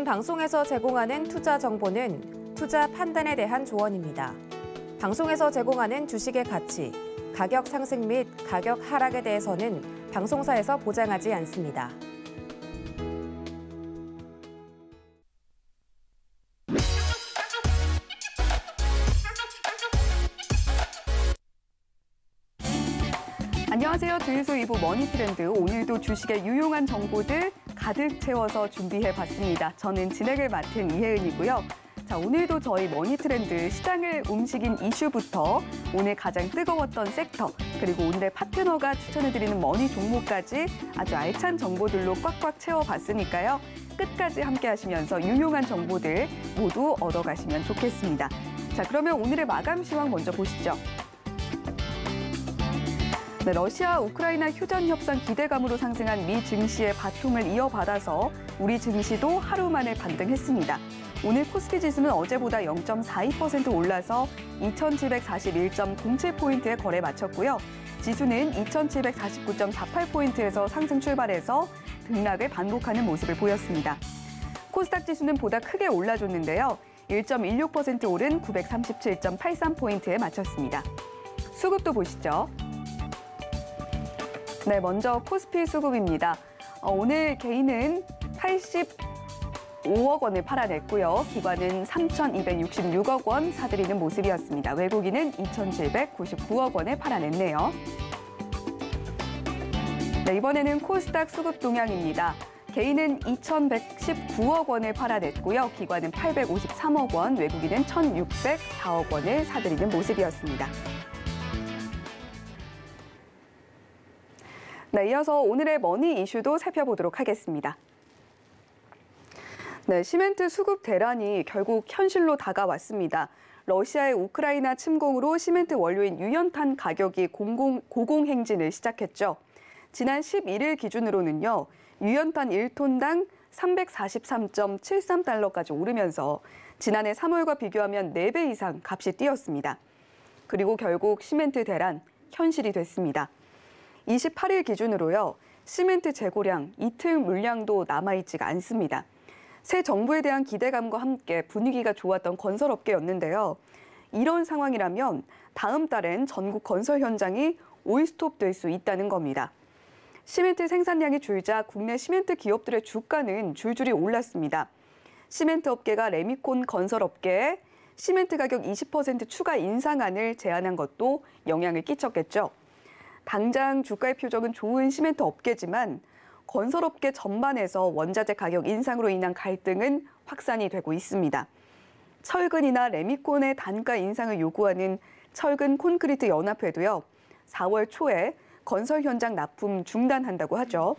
본 방송에서 제공하는 투자 정보는 투자 판단에 대한 조언입니다. 방송에서 제공하는 주식의 가치, 가격 상승 및 가격 하락에 대해서는 방송사에서 보장하지 않습니다. 안녕하세요. 주유소 2부 머니 트렌드. 오늘도 주식의 유용한 정보들 가득 채워서 준비해봤습니다. 저는 진행을 맡은 이혜은이고요. 자, 오늘도 저희 머니 트렌드 시장을 움직인 이슈부터 오늘 가장 뜨거웠던 섹터 그리고 오늘의 파트너가 추천해드리는 머니 종목까지 아주 알찬 정보들로 꽉꽉 채워봤으니까요. 끝까지 함께 하시면서 유용한 정보들 모두 얻어가시면 좋겠습니다. 자, 그러면 오늘의 마감 시황 먼저 보시죠. 네, 러시아 우크라이나 휴전 협상 기대감으로 상승한 미 증시의 바통을 이어받아서 우리 증시도 하루 만에 반등했습니다. 오늘 코스피 지수는 어제보다 0.42% 올라서 2 7 4 1 0 7포인트에 거래 마쳤고요. 지수는 2,749.48포인트에서 상승 출발해서 등락을 반복하는 모습을 보였습니다. 코스닥 지수는 보다 크게 올라줬는데요. 1.16% 오른 937.83포인트에 마쳤습니다. 수급도 보시죠. 네, 먼저 코스피 수급입니다. 어, 오늘 개인은 85억 원을 팔아냈고요. 기관은 3,266억 원 사들이는 모습이었습니다. 외국인은 2,799억 원을 팔아냈네요. 네, 이번에는 코스닥 수급 동향입니다. 개인은 2,119억 원을 팔아냈고요. 기관은 853억 원, 외국인은 1,604억 원을 사들이는 모습이었습니다. 네, 이어서 오늘의 머니 이슈도 살펴보도록 하겠습니다. 네, 시멘트 수급 대란이 결국 현실로 다가왔습니다. 러시아의 우크라이나 침공으로 시멘트 원료인 유연탄 가격이 공공, 고공행진을 시작했죠. 지난 11일 기준으로는요, 유연탄 1톤당 343.73달러까지 오르면서 지난해 3월과 비교하면 4배 이상 값이 뛰었습니다. 그리고 결국 시멘트 대란 현실이 됐습니다. 28일 기준으로요. 시멘트 재고량 이틀 물량도 남아있지가 않습니다. 새 정부에 대한 기대감과 함께 분위기가 좋았던 건설업계였는데요. 이런 상황이라면 다음 달엔 전국 건설 현장이 오이스톱 될 수 있다는 겁니다. 시멘트 생산량이 줄자 국내 시멘트 기업들의 주가는 줄줄이 올랐습니다. 시멘트 업계가 레미콘 건설업계에 시멘트 가격 20% 추가 인상안을 제안한 것도 영향을 끼쳤겠죠. 당장 주가의 표적은 좋은 시멘트 업계지만 건설업계 전반에서 원자재 가격 인상으로 인한 갈등은 확산이 되고 있습니다. 철근이나 레미콘의 단가 인상을 요구하는 철근 콘크리트 연합회도요. 4월 초에 건설 현장 납품 중단한다고 하죠.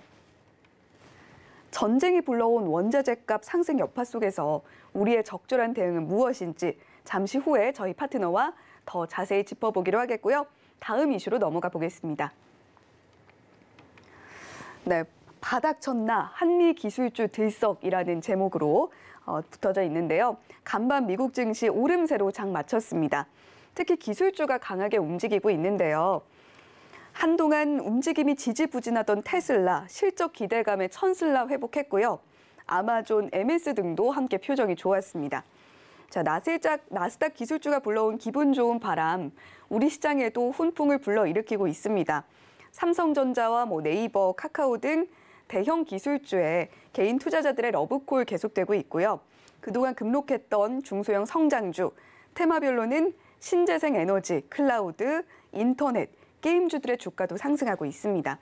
전쟁이 불러온 원자재값 상승 여파 속에서 우리의 적절한 대응은 무엇인지 잠시 후에 저희 파트너와 더 자세히 짚어보기로 하겠고요. 다음 이슈로 넘어가 보겠습니다. 네, 바닥 쳤나 한미 기술주 들썩이라는 제목으로 어, 붙어져 있는데요. 간밤 미국 증시 오름세로 장 마쳤습니다. 특히 기술주가 강하게 움직이고 있는데요. 한동안 움직임이 지지부진하던 테슬라, 실적 기대감에 천슬라 회복했고요. 아마존, MS 등도 함께 표정이 좋았습니다. 자, 나스닥, 나스닥 기술주가 불러온 기분 좋은 바람, 우리 시장에도 훈풍을 불러일으키고 있습니다. 삼성전자와 뭐 네이버, 카카오 등 대형 기술주에 개인 투자자들의 러브콜 계속되고 있고요. 그동안 급록했던 중소형 성장주, 테마별로는 신재생 에너지, 클라우드, 인터넷, 게임주들의 주가도 상승하고 있습니다.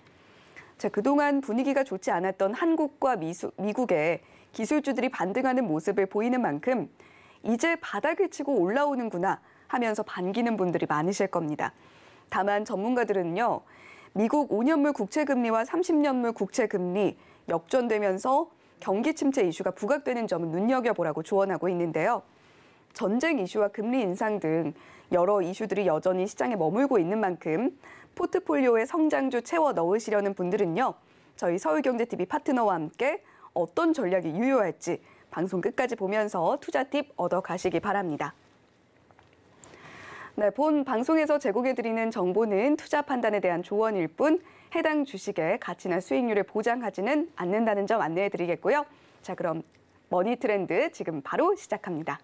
자, 그동안 분위기가 좋지 않았던 한국과 미수, 미국의 기술주들이 반등하는 모습을 보이는 만큼 이제 바닥을 치고 올라오는구나 하면서 반기는 분들이 많으실 겁니다. 다만 전문가들은요. 미국 5년물 국채금리와 30년물 국채금리 역전되면서 경기 침체 이슈가 부각되는 점은 눈여겨보라고 조언하고 있는데요. 전쟁 이슈와 금리 인상 등 여러 이슈들이 여전히 시장에 머물고 있는 만큼 포트폴리오에 성장주 채워 넣으시려는 분들은요. 저희 서울경제TV 파트너와 함께 어떤 전략이 유효할지 방송 끝까지 보면서 투자 팁 얻어 가시기 바랍니다. 네, 본 방송에서 제공해드리는 정보는 투자 판단에 대한 조언일 뿐 해당 주식의 가치나 수익률을 보장하지는 않는다는 점 안내해드리겠고요. 자, 그럼 머니 트렌드 지금 바로 시작합니다.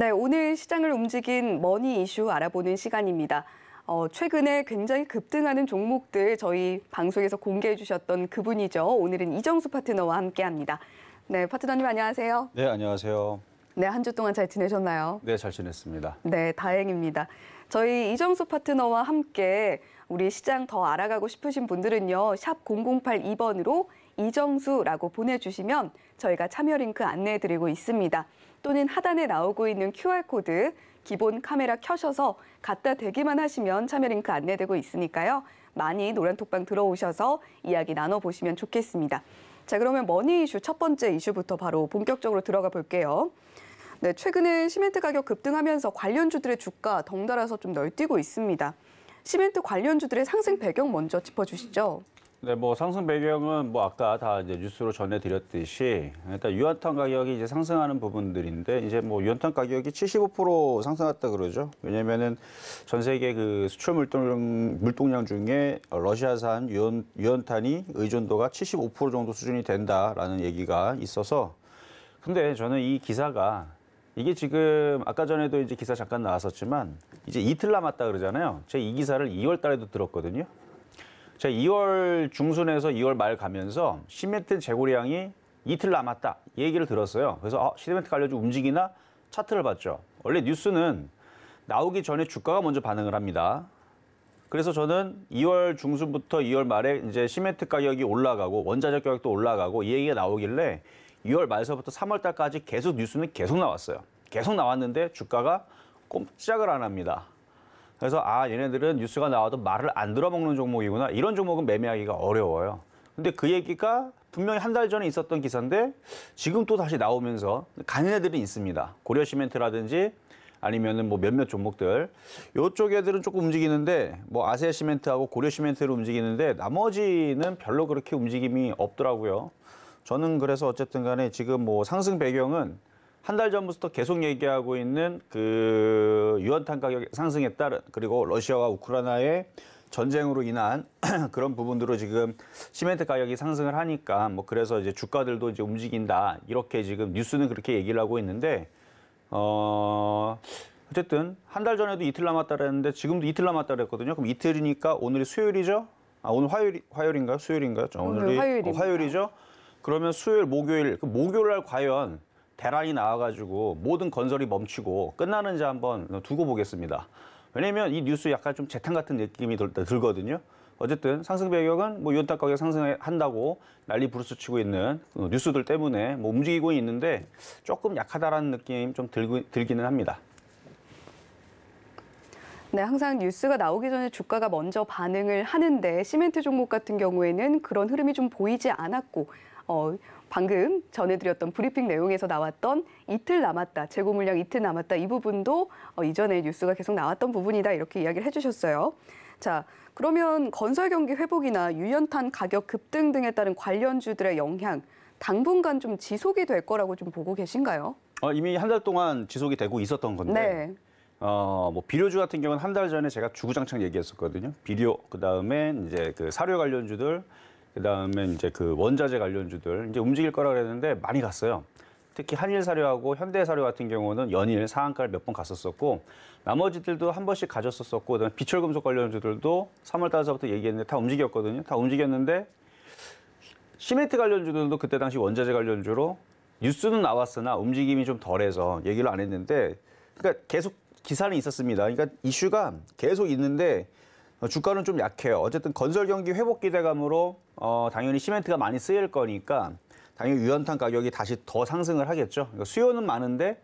네, 오늘 시장을 움직인 머니 이슈 알아보는 시간입니다. 어, 최근에 굉장히 급등하는 종목들 저희 방송에서 공개해 주셨던 그분이죠. 오늘은 이정수 파트너와 함께합니다. 네, 파트너님 안녕하세요. 네, 안녕하세요. 네, 한 주 동안 잘 지내셨나요? 네, 잘 지냈습니다. 네, 다행입니다. 저희 이정수 파트너와 함께 우리 시장 더 알아가고 싶으신 분들은요. 샵 0082번으로 이정수라고 보내주시면 저희가 참여 링크 안내해 드리고 있습니다. 또는 하단에 나오고 있는 QR코드, 기본 카메라 켜셔서 갖다 대기만 하시면 참여 링크 안내되고 있으니까요. 많이 노란톡방 들어오셔서 이야기 나눠보시면 좋겠습니다. 자, 그러면 머니 이슈 첫 번째 이슈부터 바로 본격적으로 들어가 볼게요. 네, 최근에 시멘트 가격 급등하면서 관련주들의 주가 덩달아서 좀 널뛰고 있습니다. 시멘트 관련주들의 상승 배경 먼저 짚어주시죠. 네, 뭐 상승 배경은 뭐 아까 다 이제 뉴스로 전해드렸듯이 일단 유한탄 가격이 이제 상승하는 부분들인데 이제 뭐 유한탄 가격이 75% 상승했다 그러죠. 왜냐면은 전 세계 그 수출 물동 물동량 중에 러시아산 유연, 유연탄이 의존도가 75% 정도 수준이 된다라는 얘기가 있어서 근데 저는 이 기사가 이게 지금 아까 전에도 이제 기사 잠깐 나왔었지만 이제 이틀 남았다 그러잖아요. 제 이 기사를 2월 달에도 들었거든요. 자, 2월 중순에서 2월 말 가면서 시멘트 재고량이 이틀 남았다 얘기를 들었어요. 그래서 아, 시멘트 관련주 움직이나 차트를 봤죠. 원래 뉴스는 나오기 전에 주가가 먼저 반응을 합니다. 그래서 저는 2월 중순부터 2월 말에 이제 시멘트 가격이 올라가고 원자재 가격도 올라가고 이 얘기가 나오길래 2월 말서부터 3월 달까지 계속 뉴스는 계속 나왔어요. 계속 나왔는데 주가가 꼼짝을 안 합니다. 그래서 아 얘네들은 뉴스가 나와도 말을 안 들어먹는 종목이구나 이런 종목은 매매하기가 어려워요. 근데 그 얘기가 분명히 한 달 전에 있었던 기사인데 지금 또 다시 나오면서 가는 애들은 있습니다. 고려 시멘트라든지 아니면은 뭐 몇몇 종목들 요쪽 애들은 조금 움직이는데 뭐 아세 시멘트하고 고려 시멘트로 움직이는데 나머지는 별로 그렇게 움직임이 없더라고요. 저는 그래서 어쨌든 간에 지금 뭐 상승 배경은 한달 전부터 계속 얘기하고 있는 그 유연탄 가격 상승에 따른 그리고 러시아와 우크라이나의 전쟁으로 인한 그런 부분들로 지금 시멘트 가격이 상승을 하니까 뭐 그래서 이제 주가들도 이제 움직인다 이렇게 지금 뉴스는 그렇게 얘기를 하고 있는데 어 어쨌든 한 달 전에도 이틀 남았다 그랬는데 지금도 이틀 남았다 그랬거든요. 그럼 이틀이니까 오늘이 수요일이죠? 아 오늘 화요일 화요일인가요? 수요일인가요? 오늘 오늘이 화요일입니다. 어, 화요일이죠. 그러면 수요일 목요일 그 목요일 날 과연 대란이 나와가지고 모든 건설이 멈추고 끝나는지 한번 두고 보겠습니다. 왜냐면 이 뉴스 약간 좀 재탕 같은 느낌이 들, 거든요 어쨌든 상승 배경은 뭐 유연타 가격 상승한다고 난리 부르스 치고 있는 그 뉴스들 때문에 뭐 움직이고 있는데 조금 약하다라는 느낌 좀들 들기는 합니다. 네, 항상 뉴스가 나오기 전에 주가가 먼저 반응을 하는데 시멘트 종목 같은 경우에는 그런 흐름이 좀 보이지 않았고 어, 방금 전해드렸던 브리핑 내용에서 나왔던 이틀 남았다, 재고 물량 이틀 남았다 이 부분도 어, 이전에 뉴스가 계속 나왔던 부분이다 이렇게 이야기를 해주셨어요. 자, 그러면 건설 경기 회복이나 유연탄 가격 급등 등에 따른 관련주들의 영향 당분간 좀 지속이 될 거라고 좀 보고 계신가요? 어, 이미 한 달 동안 지속이 되고 있었던 건데 네. 어, 뭐 비료주 같은 경우는 한 달 전에 제가 주구장창 얘기했었거든요. 비료 그다음에 이제 그 사료 관련주들 그다음에 이제 그 원자재 관련주들 이제 움직일 거라 그랬는데 많이 갔어요. 특히 한일 사료하고 현대 사료 같은 경우는 연일 상한가를 몇 번 갔었었고 나머지들도 한 번씩 가졌었었고 그다음에 비철금속 관련주들도 3월 달서부터 얘기했는데 다 움직였거든요. 다 움직였는데 시멘트 관련주들도 그때 당시 원자재 관련주로 뉴스는 나왔으나 움직임이 좀 덜해서 얘기를 안 했는데 그러니까 계속 기사는 있었습니다. 그러니까 이슈가 계속 있는데 어, 주가는 좀 약해요. 어쨌든 건설 경기 회복 기대감으로 어, 당연히 시멘트가 많이 쓰일 거니까 당연히 유연탄 가격이 다시 더 상승을 하겠죠. 그러니까 수요는 많은데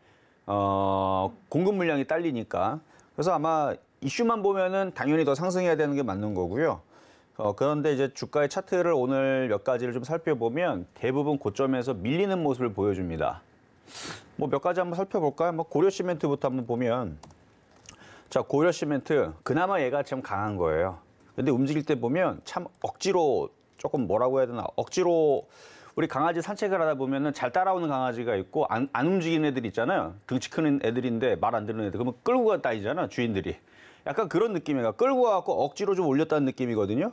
어, 공급 물량이 딸리니까 그래서 아마 이슈만 보면은 당연히 더 상승해야 되는 게 맞는 거고요. 어, 그런데 이제 주가의 차트를 오늘 몇 가지를 좀 살펴보면 대부분 고점에서 밀리는 모습을 보여줍니다. 뭐 몇 가지 한번 살펴볼까요? 뭐 고려 시멘트부터 한번 보면 자, 고열 시멘트. 그나마 얘가 참 강한 거예요. 근데 움직일 때 보면 참 억지로 조금 뭐라고 해야 되나 억지로 우리 강아지 산책을 하다 보면은 잘 따라오는 강아지가 있고 안, 안 움직이는 애들 있잖아요 등치 큰 애들인데 말 안 듣는 애들 그러면 끌고 갔다 이잖아 주인들이 약간 그런 느낌이야 그러니까 끌고 와갖고 억지로 좀 올렸다는 느낌이거든요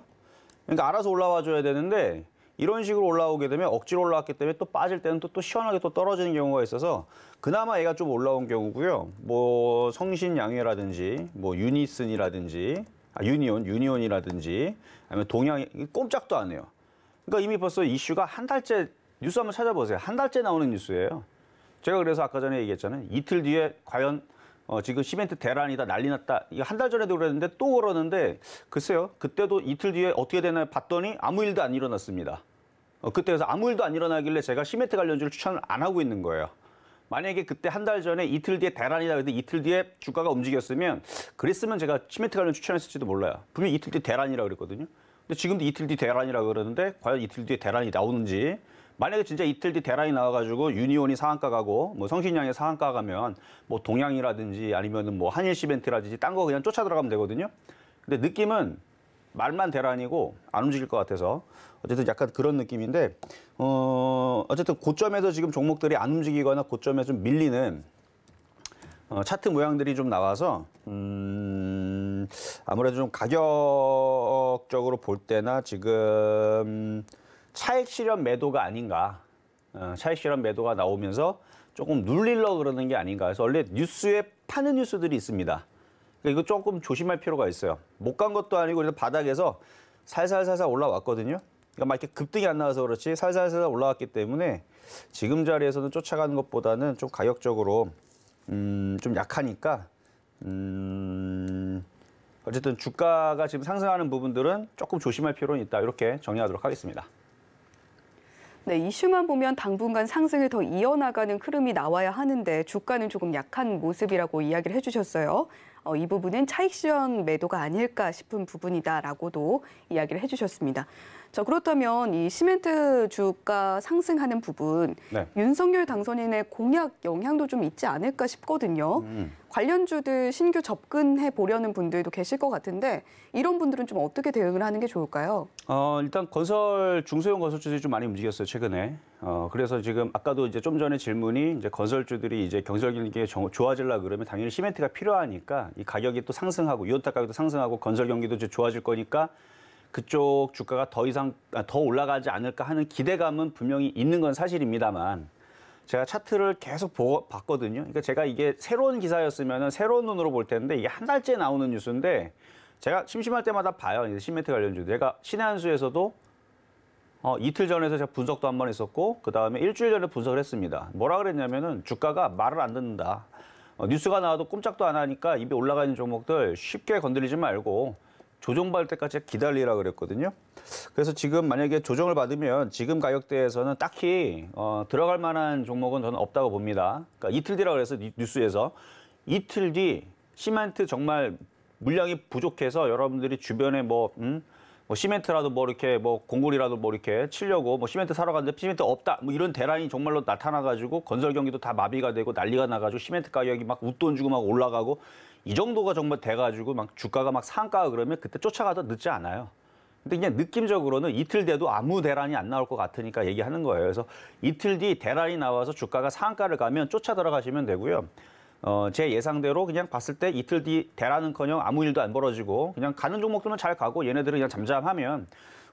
그러니까 알아서 올라와 줘야 되는데 이런 식으로 올라오게 되면 억지로 올라왔기 때문에 또 빠질 때는 또, 또 시원하게 또 떨어지는 경우가 있어서 그나마 애가좀 올라온 경우고요. 뭐 성신양해라든지 뭐 유니슨이라든지 아, 유니온, 유니온이라든지 아니면 동양 이 꼼짝도 안 해요. 그러니까 이미 벌써 이슈가 한 달째 뉴스 한번 찾아보세요. 한 달째 나오는 뉴스예요. 제가 그래서 아까 전에 얘기했잖아요. 이틀 뒤에 과연 어, 지금 시멘트 대란이다 난리 났다. 이거 한 달 전에도 그랬는데 또 그러는데 글쎄요. 그때도 이틀 뒤에 어떻게 되나 봤더니 아무 일도 안 일어났습니다. 어, 그때 그래서 아무 일도 안 일어나길래 제가 시멘트 관련주를 추천을 안 하고 있는 거예요. 만약에 그때 한 달 전에 이틀 뒤에 대란이다 그래서 이틀 뒤에 주가가 움직였으면 그랬으면 제가 치매트 관련 추천했을지도 몰라요. 분명히 이틀 뒤 대란이라고 그랬거든요. 근데 지금도 이틀 뒤 대란이라고 그러는데 과연 이틀 뒤에 대란이 나오는지 만약에 진짜 이틀 뒤 대란이 나와가지고 유니온이 상한가 가고 뭐 성신양이 상한가 가면 뭐 동양이라든지 아니면은 뭐 한일 시멘트라든지 딴 거 그냥 쫓아 들어가면 되거든요. 근데 느낌은 말만 대란이고 안 움직일 것 같아서 어쨌든 약간 그런 느낌인데 어 어쨌든 고점에서 지금 종목들이 안 움직이거나 고점에 좀 밀리는 어, 차트 모양들이 좀 나와서 음 아무래도 좀 가격적으로 볼 때나 지금 차익 실현 매도가 아닌가 어, 차익 실현 매도가 나오면서 조금 눌릴러 그러는 게 아닌가 해서 원래 뉴스에 파는 뉴스들이 있습니다. 그러니까 이거 조금 조심할 필요가 있어요. 못 간 것도 아니고 그래도 바닥에서 살살살살 올라왔거든요. 그러니까 막 이렇게 급등이 안 나와서 그렇지 살살살살 올라왔기 때문에 지금 자리에서는 쫓아가는 것보다는 좀 가격적으로 음, 좀 약하니까 음, 어쨌든 주가가 지금 상승하는 부분들은 조금 조심할 필요는 있다. 이렇게 정리하도록 하겠습니다. 네, 이슈만 보면 당분간 상승을 더 이어나가는 흐름이 나와야 하는데 주가는 조금 약한 모습이라고 이야기를 해주셨어요. 어, 이 부분은 차익 시현 매도가 아닐까 싶은 부분이다라고도 이야기를 해주셨습니다. 자 그렇다면 이 시멘트 주가 상승하는 부분 네. 윤석열 당선인의 공약 영향도 좀 있지 않을까 싶거든요. 음. 관련주들 신규 접근해 보려는 분들도 계실 것 같은데 이런 분들은 좀 어떻게 대응을 하는 게 좋을까요? 어, 일단 건설 중소형 건설주들이 좀 많이 움직였어요 최근에. 어, 그래서 지금 아까도 이제 좀 전에 질문이 이제 건설주들이 이제 경제경기가 좋아질라 그러면 당연히 시멘트가 필요하니까 이 가격이 또 상승하고 유연타 가격도 상승하고 건설 경기도 이제 좋아질 거니까 그쪽 주가가 더 이상 아, 더 올라가지 않을까 하는 기대감은 분명히 있는 건 사실입니다만 제가 차트를 계속 보, 봤거든요. 그러니까 제가 이게 새로운 기사였으면 새로운 눈으로 볼 텐데 이게 한 달째 나오는 뉴스인데 제가 심심할 때마다 봐요. 이제 시멘트 관련주. 제가 신의 한 수에서도 어, 이틀 전에서 제가 분석도 한 번 했었고 그 다음에 일주일 전에 분석을 했습니다. 뭐라 그랬냐면은 주가가 말을 안 듣는다. 어, 뉴스가 나와도 꼼짝도 안 하니까 입에 올라가 있는 종목들 쉽게 건드리지 말고 조정받을 때까지 기다리라 그랬거든요. 그래서 지금 만약에 조정을 받으면 지금 가격대에서는 딱히 어, 들어갈 만한 종목은 저는 없다고 봅니다. 그러니까 이틀 뒤라 그래서 뉴스에서 이틀 뒤 시멘트 정말 물량이 부족해서 여러분들이 주변에 뭐, 음, 뭐 시멘트라도 뭐 이렇게 뭐 공구리라도 뭐 이렇게 치려고 뭐 시멘트 사러 갔는데 시멘트 없다 뭐 이런 대란이 정말로 나타나가지고 건설 경기도 다 마비가 되고 난리가 나가지고 시멘트 가격이 막 웃돈 주고 막 올라가고 이 정도가 정말 돼가지고 막 주가가 막 상가 그러면 그때 쫓아가도 늦지 않아요. 근데 그냥 느낌적으로는 이틀 돼도 아무 대란이 안 나올 것 같으니까 얘기하는 거예요. 그래서 이틀 뒤 대란이 나와서 주가가 상가를 가면 쫓아 들어가시면 되고요. 어, 제 예상대로 그냥 봤을 때 이틀 뒤 대란은커녕 아무 일도 안 벌어지고 그냥 가는 종목들은 잘 가고 얘네들은 그냥 잠잠하면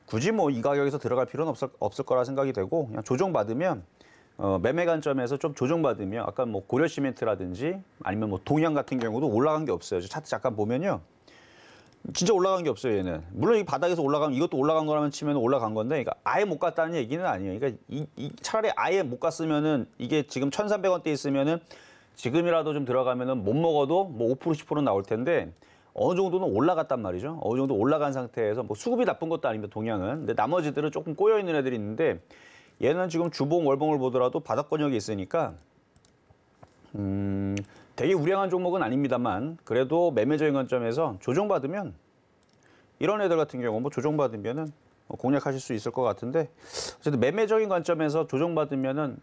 굳이 뭐 이 가격에서 들어갈 필요는 없을, 없을 거라 생각이 되고 그냥 조정 받으면 어, 매매 관점에서 좀 조정받으면 아까 뭐 고려 시멘트라든지 아니면 뭐 동양 같은 경우도 올라간 게 없어요. 차트 잠깐 보면요. 진짜 올라간 게 없어요, 얘는. 물론 이 바닥에서 올라가면 이것도 올라간 거라면 치면 올라간 건데, 그러니까 아예 못 갔다는 얘기는 아니에요. 그러니까 이, 이 차라리 아예 못 갔으면은 이게 지금 1,300원대 있으면은 지금이라도 좀 들어가면은 못 먹어도 뭐 5% 10% 나올 텐데 어느 정도는 올라갔단 말이죠. 어느 정도 올라간 상태에서 뭐 수급이 나쁜 것도 아닙니다, 동향은 근데 나머지들은 조금 꼬여 있는 애들이 있는데 얘는 지금 주봉 월봉을 보더라도 바닥 권역이 있으니까 음, 되게 우량한 종목은 아닙니다만 그래도 매매적인 관점에서 조정받으면 이런 애들 같은 경우 뭐 조정받으면은 뭐 공략하실 수 있을 것 같은데 어쨌든 매매적인 관점에서 조정받으면은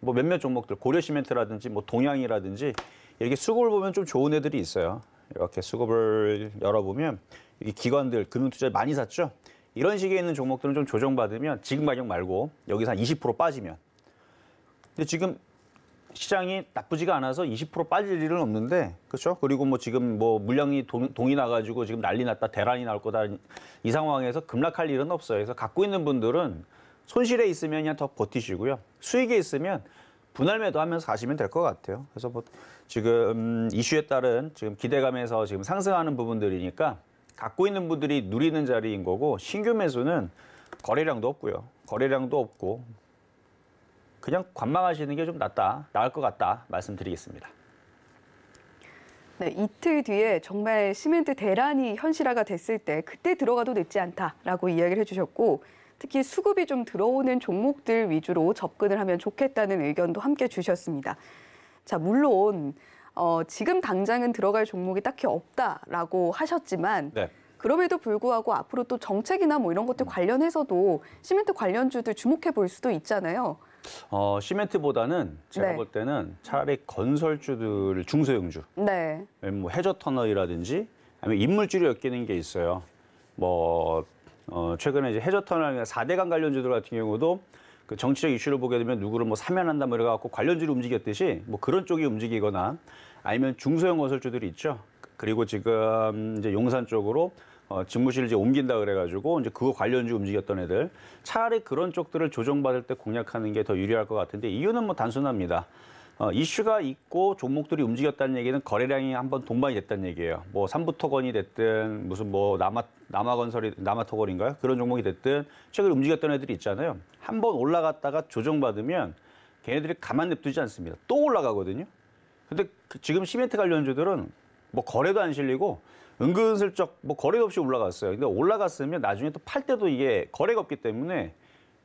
뭐 몇몇 종목들 고려 시멘트라든지 뭐 동양이라든지 이렇게 수급을 보면 좀 좋은 애들이 있어요. 이렇게 수급을 열어보면 이게 기관들 금융투자에 많이 샀죠. 이런 식에 있는 종목들은 좀 조정받으면 지금 가격 말고 여기서 한 20% 빠지면 근데 지금 시장이 나쁘지가 않아서 20% 빠질 일은 없는데 그렇죠? 그리고 뭐 지금 뭐 물량이 동, 동이 나가지고 지금 난리 났다 대란이 날 거다 이 상황에서 급락할 일은 없어요. 그래서 갖고 있는 분들은 손실에 있으면 그냥 더 버티시고요. 수익에 있으면 분할 매도하면서 가시면 될 것 같아요. 그래서 뭐 지금 이슈에 따른 지금 기대감에서 지금 상승하는 부분들이니까 갖고 있는 분들이 누리는 자리인 거고 신규 매수는 거래량도 없고요. 거래량도 없고 그냥 관망하시는 게 좀 낫다, 나을 것 같다 말씀드리겠습니다. 네, 이틀 뒤에 정말 시멘트 대란이 현실화가 됐을 때 그때 들어가도 늦지 않다라고 이야기를 해주셨고 특히 수급이 좀 들어오는 종목들 위주로 접근을 하면 좋겠다는 의견도 함께 주셨습니다. 자, 물론 어, 지금 당장은 들어갈 종목이 딱히 없다라고 하셨지만 네. 그럼에도 불구하고 앞으로 또 정책이나 뭐 이런 것들 음. 관련해서도 시멘트 관련주들 주목해 볼 수도 있잖아요. 어, 시멘트보다는 제가 네. 볼 때는 차라리 건설주들 중소형주. 네. 뭐 해저 터널이라든지 아니면 인물주이 엮이는 게 있어요. 뭐 어, 최근에 이제 해저 터널이나 4대강 관련주들 같은 경우도 그 정치적 이슈를 보게 되면 누구를 뭐 사면한다 뭐 이래 갖고 관련주를 움직였듯이 뭐 그런 쪽이 움직이거나 아니면 중소형 건설주들이 있죠. 그리고 지금 이제 용산 쪽으로 어, 직무실 이제 옮긴다 그래가지고 이제 그거 관련주 움직였던 애들 차라리 그런 쪽들을 조정받을 때 공략하는 게 더 유리할 것 같은데 이유는 뭐 단순합니다. 어, 이슈가 있고 종목들이 움직였다는 얘기는 거래량이 한 번 동반이 됐다는 얘기예요. 뭐 삼부토건이 됐든 무슨 뭐 남아 남아건설이 남아토건인가요? 그런 종목이 됐든 최근에 움직였던 애들이 있잖아요. 한 번 올라갔다가 조정받으면 걔네들이 가만 냅두지 않습니다. 또 올라가거든요. 근데 그 지금 시멘트 관련주들은 뭐 거래도 안 실리고 은근슬쩍 뭐 거래도 없이 올라갔어요. 근데 올라갔으면 나중에 또 팔 때도 이게 거래가 없기 때문에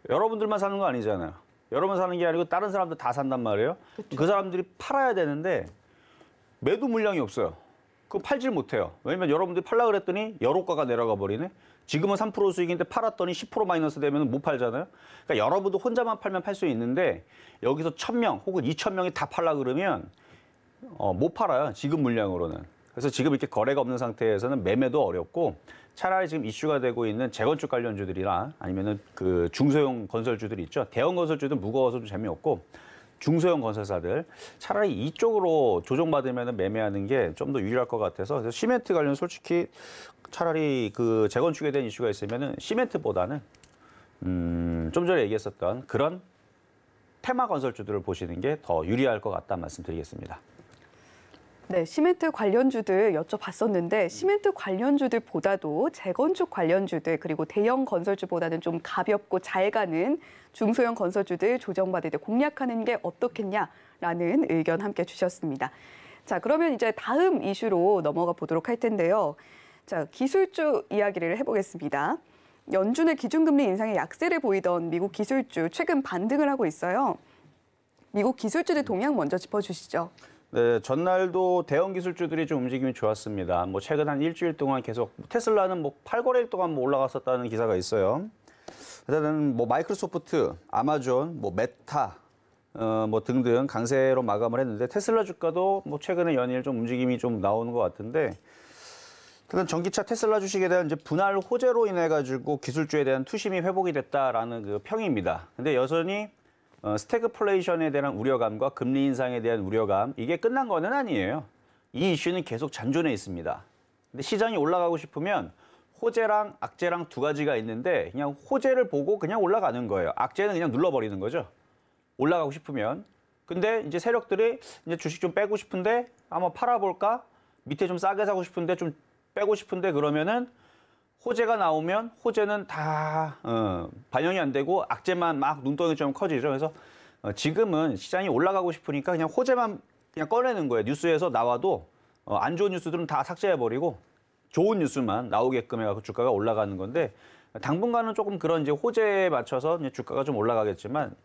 여러분들만 사는 거 아니잖아요. 여러분 사는 게 아니고 다른 사람들 다 산단 말이에요. 그쵸. 그 사람들이 팔아야 되는데 매도 물량이 없어요. 그럼 팔질 못해요. 왜냐면 여러분들이 팔라 그랬더니 여로가가 내려가 버리네. 지금은 3% 수익인데 팔았더니 10% 마이너스 되면 못 팔잖아요. 그러니까 여러분도 혼자만 팔면 팔 수 있는데 여기서 1000명 혹은 2000명이 다 팔라 그러면 어, 못 팔아요. 지금 물량으로는. 그래서 지금 이렇게 거래가 없는 상태에서는 매매도 어렵고 차라리 지금 이슈가 되고 있는 재건축 관련주들이나 아니면은 그 중소형 건설주들 있죠. 대형 건설주는 무거워서 좀 재미없고 중소형 건설사들 차라리 이쪽으로 조정받으면 매매하는 게 좀 더 유리할 것 같아서 그래서 시멘트 관련 솔직히 차라리 그 재건축에 대한 이슈가 있으면은 시멘트보다는 음좀 전에 얘기했었던 그런 테마 건설주들을 보시는 게 더 유리할 것 같다 는 말씀드리겠습니다. 네, 시멘트 관련주들 여쭤봤었는데 음. 시멘트 관련주들보다도 재건축 관련주들 그리고 대형 건설주보다는 좀 가볍고 잘 가는 중소형 건설주들 조정받을 때 공략하는 게 어떻겠냐라는 의견 함께 주셨습니다. 자, 그러면 이제 다음 이슈로 넘어가 보도록 할 텐데요. 자, 기술주 이야기를 해보겠습니다. 연준의 기준금리 인상에 약세를 보이던 미국 기술주 최근 반등을 하고 있어요. 미국 기술주들 동향 먼저 짚어주시죠. 네, 전날도 대형 기술주들이 좀 움직임이 좋았습니다. 뭐 최근 한 일주일 동안 계속 테슬라는 뭐 8거래일 동안 뭐 올라갔었다는 기사가 있어요. 일단은 뭐 마이크로소프트, 아마존, 뭐 메타 어, 뭐 등등 강세로 마감을 했는데 테슬라 주가도 뭐 최근에 연일 좀 움직임이 좀 나오는 것 같은데 일단 전기차 테슬라 주식에 대한 이제 분할 호재로 인해 가지고 기술주에 대한 투심이 회복이 됐다라는 그 평입니다. 근데 여전히 어, 스태그플레이션에 대한 우려감과 금리 인상에 대한 우려감 이게 끝난 거는 아니에요. 이 이슈는 계속 잔존해 있습니다. 근데 시장이 올라가고 싶으면 호재랑 악재랑 두 가지가 있는데 그냥 호재를 보고 그냥 올라가는 거예요. 악재는 그냥 눌러버리는 거죠. 올라가고 싶으면. 근데 이제 세력들이 이제 주식 좀 빼고 싶은데 한번 팔아볼까? 밑에 좀 싸게 사고 싶은데 좀 빼고 싶은데 그러면은 호재가 나오면 호재는 다 어, 반영이 안 되고 악재만 막 눈덩이처럼 커지죠. 그래서 어, 지금은 시장이 올라가고 싶으니까 그냥 호재만 그냥 꺼내는 거예요. 뉴스에서 나와도 어, 안 좋은 뉴스들은 다 삭제해버리고 좋은 뉴스만 나오게끔 해서 주가가 올라가는 건데 당분간은 조금 그런 이제 호재에 맞춰서 이제 주가가 좀 올라가겠지만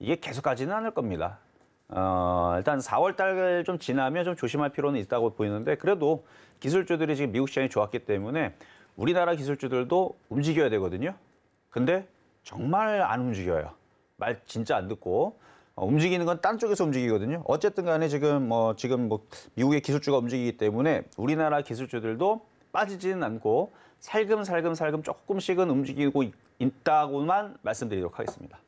이게 계속 가지는 않을 겁니다. 어, 일단 4월 달좀 지나면 좀 조심할 필요는 있다고 보이는데 그래도 기술주들이 지금 미국 시장이 좋았기 때문에 우리나라 기술주들도 움직여야 되거든요. 근데 정말 안 움직여요. 말 진짜 안 듣고 어, 움직이는 건딴 쪽에서 움직이거든요. 어쨌든 간에 지금 뭐 지금 뭐 미국의 기술주가 움직이기 때문에 우리나라 기술주들도 빠지지는 않고 살금살금 살금 조금씩은 움직이고 있다고만 말씀드리도록 하겠습니다.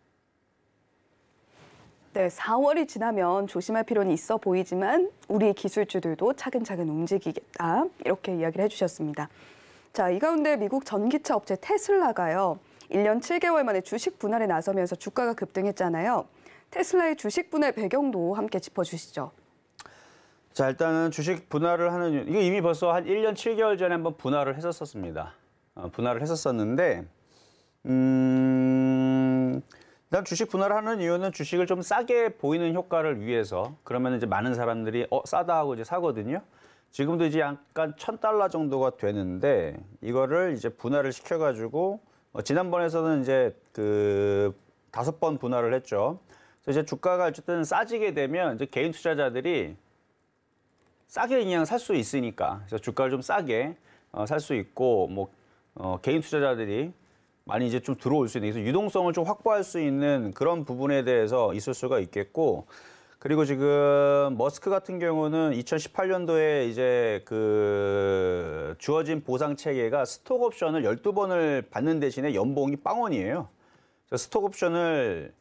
네, 4월이 지나면 조심할 필요는 있어 보이지만 우리 기술주들도 차근차근 움직이겠다 이렇게 이야기를 해주셨습니다. 자, 이 가운데 미국 전기차 업체 테슬라가요. 1년 7개월 만에 주식 분할에 나서면서 주가가 급등했잖아요. 테슬라의 주식 분할 배경도 함께 짚어주시죠. 자, 일단은 주식 분할을 하는 이거 이미 벌써 한 1년 7개월 전에 한번 분할을 했었었습니다. 어, 분할을 했었었는데 음. 일단 주식 분할을 하는 이유는 주식을 좀 싸게 보이는 효과를 위해서 그러면 이제 많은 사람들이 어 싸다 하고 이제 사거든요. 지금도 이제 약간 천 달러 정도가 되는데 이거를 이제 분할을 시켜가지고 어, 지난번에서는 이제 그 다섯 번 분할을 했죠. 그래서 이제 주가가 어쨌든 싸지게 되면 이제 개인 투자자들이 싸게 그냥 살 수 있으니까 그래서 주가를 좀 싸게 어, 살 수 있고 뭐 어, 개인 투자자들이 많이 이제 좀 들어올 수 있는 그래서 유동성을 좀 확보할 수 있는 그런 부분에 대해서 있을 수가 있겠고 그리고 지금 머스크 같은 경우는 2018년도에 이제 그 주어진 보상 체계가 스톡 옵션을 12번을 받는 대신에 연봉이 빵원이에요. 스톡 옵션을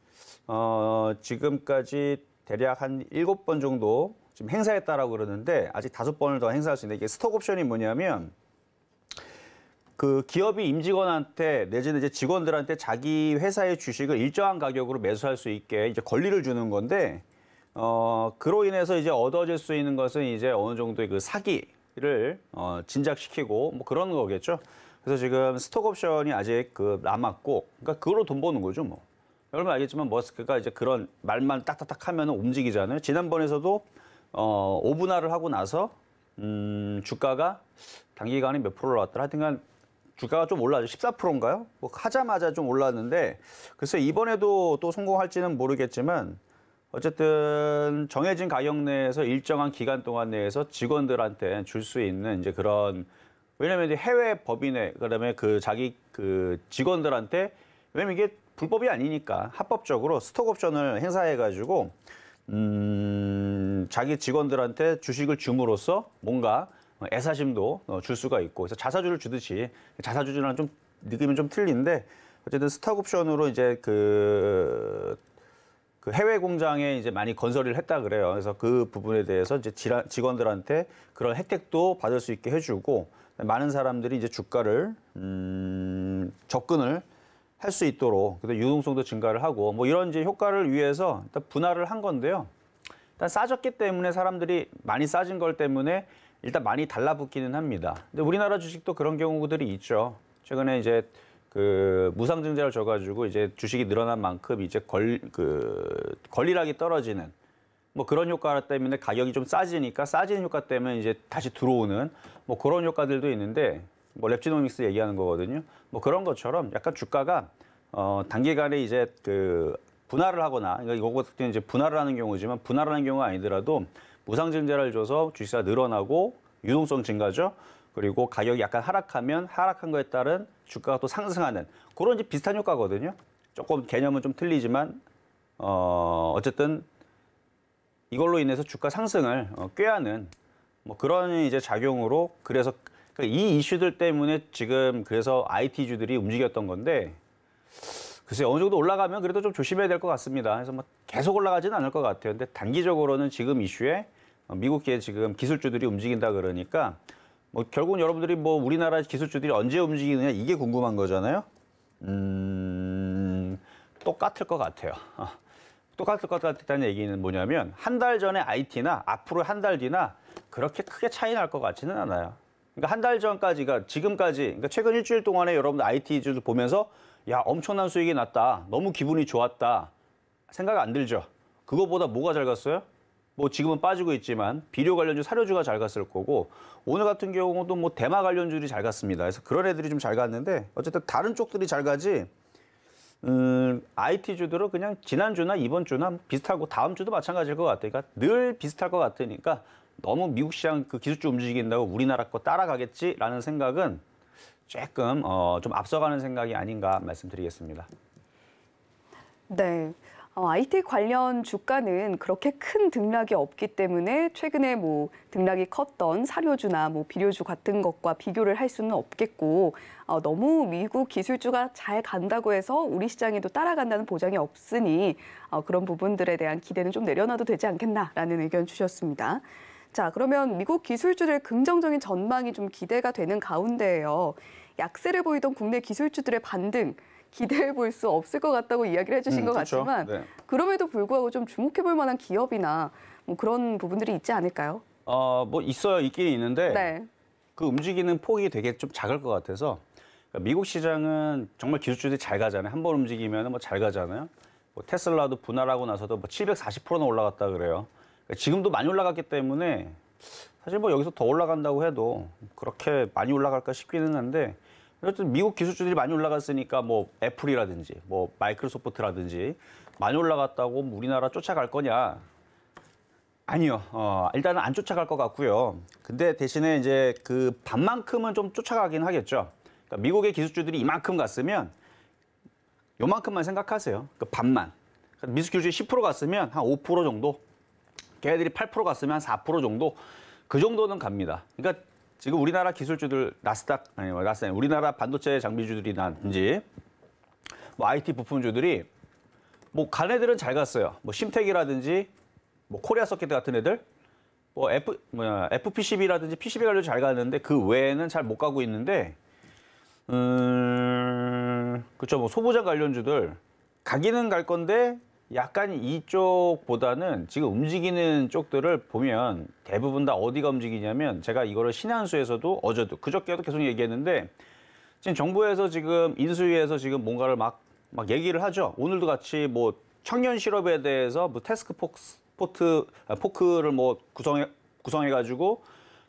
어 지금까지 대략 한 7번 정도 지금 행사했다라고 그러는데 아직 5번을 더 행사할 수 있는데 이게 스톡 옵션이 뭐냐면 그 기업이 임직원한테 내지는 이제 직원들한테 자기 회사의 주식을 일정한 가격으로 매수할 수 있게 이제 권리를 주는 건데 어, 그로 인해서 이제 얻어질 수 있는 것은 이제 어느 정도의 그 사기를 어, 진작시키고 뭐 그런 거겠죠. 그래서 지금 스톡옵션이 아직 그 남았고, 그러니까 그걸로 돈 버는 거죠, 뭐. 여러분 알겠지만 머스크가 이제 그런 말만 딱딱딱 하면 움직이잖아요. 지난번에서도 어, 5분화를 하고 나서 음, 주가가 단기간에 몇 프로 올라왔더라. 하여튼간 주가가 좀 올라죠. 14%인가요? 뭐 하자마자 좀 올랐는데 글쎄 이번에도 또 성공할지는 모르겠지만 어쨌든 정해진 가격 내에서 일정한 기간 동안 내에서 직원들한테 줄 수 있는 이제 그런 왜냐면 이제 해외 법인에 그다음에 그 자기 그 직원들한테 왜냐면 이게 불법이 아니니까 합법적으로 스톡옵션을 행사해 가지고 음 자기 직원들한테 주식을 줌으로써 뭔가 애사심도 어, 줄 수가 있고 그래서 자사주를 주듯이 자사주랑 주좀 느낌은 좀 틀린데 어쨌든 스톡옵션으로 이제 그그 해외 공장에 이제 많이 건설을 했다 그래요. 그래서 그 부분에 대해서 이제 직원들한테 그런 혜택도 받을 수 있게 해주고 많은 사람들이 이제 주가를 음, 접근을 할 수 있도록 그래서 유동성도 증가를 하고 뭐 이런 이제 효과를 위해서 일단 분할을 한 건데요. 일단 싸졌기 때문에 사람들이 많이 싸진 걸 때문에 일단 많이 달라붙기는 합니다. 근데 우리나라 주식도 그런 경우들이 있죠. 최근에 이제 그 무상증자를 줘가지고 이제 주식이 늘어난 만큼 이제 걸, 그 권리락이 떨어지는 뭐 그런 효과 때문에 가격이 좀 싸지니까 싸지는 효과 때문에 이제 다시 들어오는 뭐 그런 효과들도 있는데 뭐 랩지노믹스 얘기하는 거거든요. 뭐 그런 것처럼 약간 주가가 어 단기간에 이제 그 분할을 하거나 그러니까 이거 같은 이제 분할을 하는 경우지만 분할하는 경우가 아니더라도 무상증자를 줘서 주식사 늘어나고 유동성 증가죠. 그리고 가격이 약간 하락하면 하락한 거에 따른 주가가 또 상승하는 그런 이제 비슷한 효과거든요. 조금 개념은 좀 틀리지만 어 어쨌든 이걸로 인해서 주가 상승을 어, 꾀하는 뭐 그런 이제 작용으로 그래서 그 이 이슈들 때문에 지금 그래서 IT 주들이 움직였던 건데 글쎄 어느 정도 올라가면 그래도 좀 조심해야 될 것 같습니다. 그래서 뭐 계속 올라가지는 않을 것 같아요. 근데 단기적으로는 지금 이슈에 어, 미국계 지금 기술주들이 움직인다 그러니까 뭐 결국은 여러분들이 뭐 우리나라 기술주들이 언제 움직이느냐 이게 궁금한 거잖아요. 음, 똑같을 것 같아요. 아, 똑같을 것 같다는 얘기는 뭐냐면 한 달 전에 IT나 앞으로 한 달 뒤나 그렇게 크게 차이 날 것 같지는 않아요. 그러니까 한 달 전까지가 지금까지 그러니까 최근 일주일 동안에 여러분들 IT 주를 보면서 야 엄청난 수익이 났다 너무 기분이 좋았다 생각 안 들죠. 그거보다 뭐가 잘 갔어요? 뭐 지금은 빠지고 있지만 비료 관련주 사료주가 잘 갔을 거고 오늘 같은 경우도 뭐 대마 관련주들이 잘 갔습니다. 그래서 그런 애들이 좀 잘 갔는데 어쨌든 다른 쪽들이 잘 가지 음, IT 주들은 그냥 지난주나 이번 주나 비슷하고 다음 주도 마찬가지일 것같으니까늘 그러니까 비슷할 것 같으니까 너무 미국 시장 그 기술주 움직인다고 우리나라 거 따라가겠지라는 생각은 조금 어, 좀 앞서가는 생각이 아닌가 말씀드리겠습니다. 네. IT 어, 관련 주가는 그렇게 큰 등락이 없기 때문에 최근에 뭐 등락이 컸던 사료주나 뭐 비료주 같은 것과 비교를 할 수는 없겠고 어, 너무 미국 기술주가 잘 간다고 해서 우리 시장에도 따라간다는 보장이 없으니 어, 그런 부분들에 대한 기대는 좀 내려놔도 되지 않겠나라는 의견 주셨습니다. 자, 그러면 미국 기술주들 긍정적인 전망이 좀 기대가 되는 가운데에요. 약세를 보이던 국내 기술주들의 반등 기대해 볼 수 없을 것 같다고 이야기를 해주신 음, 것 그렇죠. 같지만 네. 그럼에도 불구하고 좀 주목해 볼 만한 기업이나 뭐 그런 부분들이 있지 않을까요? 어, 뭐 있어요. 있긴 있는데 네. 그 움직이는 폭이 되게 좀 작을 것 같아서 그러니까 미국 시장은 정말 기술주들이 잘 가잖아요. 한 번 움직이면 뭐잘 가잖아요. 뭐 테슬라도 분할하고 나서도 뭐 740%는 올라갔다 그래요. 그러니까 지금도 많이 올라갔기 때문에 사실 뭐 여기서 더 올라간다고 해도 그렇게 많이 올라갈까 싶기는 한데 어쨌 미국 기술주들이 많이 올라갔으니까 뭐 애플이라든지 뭐 마이크로소프트라든지 많이 올라갔다고 뭐 우리나라 쫓아갈 거냐? 아니요. 어, 일단은 안 쫓아갈 것 같고요. 근데 대신에 이제 그 반만큼은 좀 쫓아가긴 하겠죠. 그러니까 미국의 기술주들이 이만큼 갔으면 요만큼만 생각하세요. 그 반만. 그러니까 미술기술주10% 갔으면 한 5% 정도. 걔네들이 8% 갔으면 한 4% 정도. 그 정도는 갑니다. 그러니까 지금 우리나라 기술주들 나스닥 아니 뭐, 나스닥 우리나라 반도체 장비주들이나든지 뭐 IT 부품주들이 뭐간 애들은 잘 갔어요. 뭐 심텍이라든지 뭐 코리아 서킷 같은 애들 뭐 F 뭐야 FPCB라든지 PCB 관련 잘갔는데그 외에는 잘 못 가고 있는데 음 그렇죠 뭐 소부장 관련주들 가기는 갈 건데 약간 이쪽보다는 지금 움직이는 쪽들을 보면 대부분 다 어디가 움직이냐면 제가 이거를 신한수에서도 어제도 그저께도 계속 얘기했는데 지금 정부에서 지금 인수위에서 지금 뭔가를 막, 막 얘기를 하죠. 오늘도 같이 뭐 청년 실업에 대해서 뭐 테스크 포크, 아, 포크를 뭐 구성해, 구성해가지고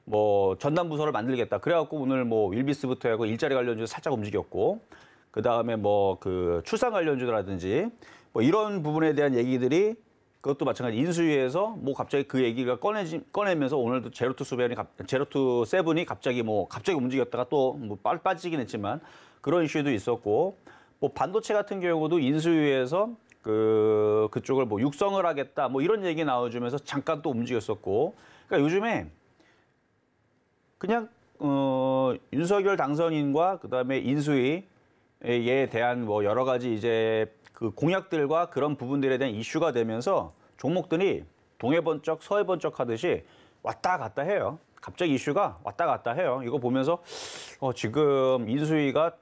뭐 전담 부서를 만들겠다. 그래갖고 오늘 뭐 일비스부터 하고 일자리 관련주 살짝 움직였고 그다음에 뭐 그 출산 관련주라든지 뭐 이런 부분에 대한 얘기들이 그것도 마찬가지 인수위에서 뭐 갑자기 그 얘기가 꺼내지, 꺼내면서 오늘도 제로투 수변이 제로투 세븐이 갑자기 뭐 갑자기 움직였다가 또뭐 빠지긴 했지만 그런 이슈도 있었고 뭐 반도체 같은 경우도 인수위에서 그 그쪽을 뭐 육성을 하겠다 뭐 이런 얘기 나와주면서 잠깐 또 움직였었고 그러니까 요즘에 그냥 어 윤석열 당선인과 그다음에 인수위 에 대한 뭐 여러 가지 이제 그 공약들과 그런 부분들에 대한 이슈가 되면서 종목들이 동해 번쩍 서해 번쩍 하듯이 왔다 갔다 해요. 갑자기 이슈가 왔다 갔다 해요. 이거 보면서 어, 지금 인수위가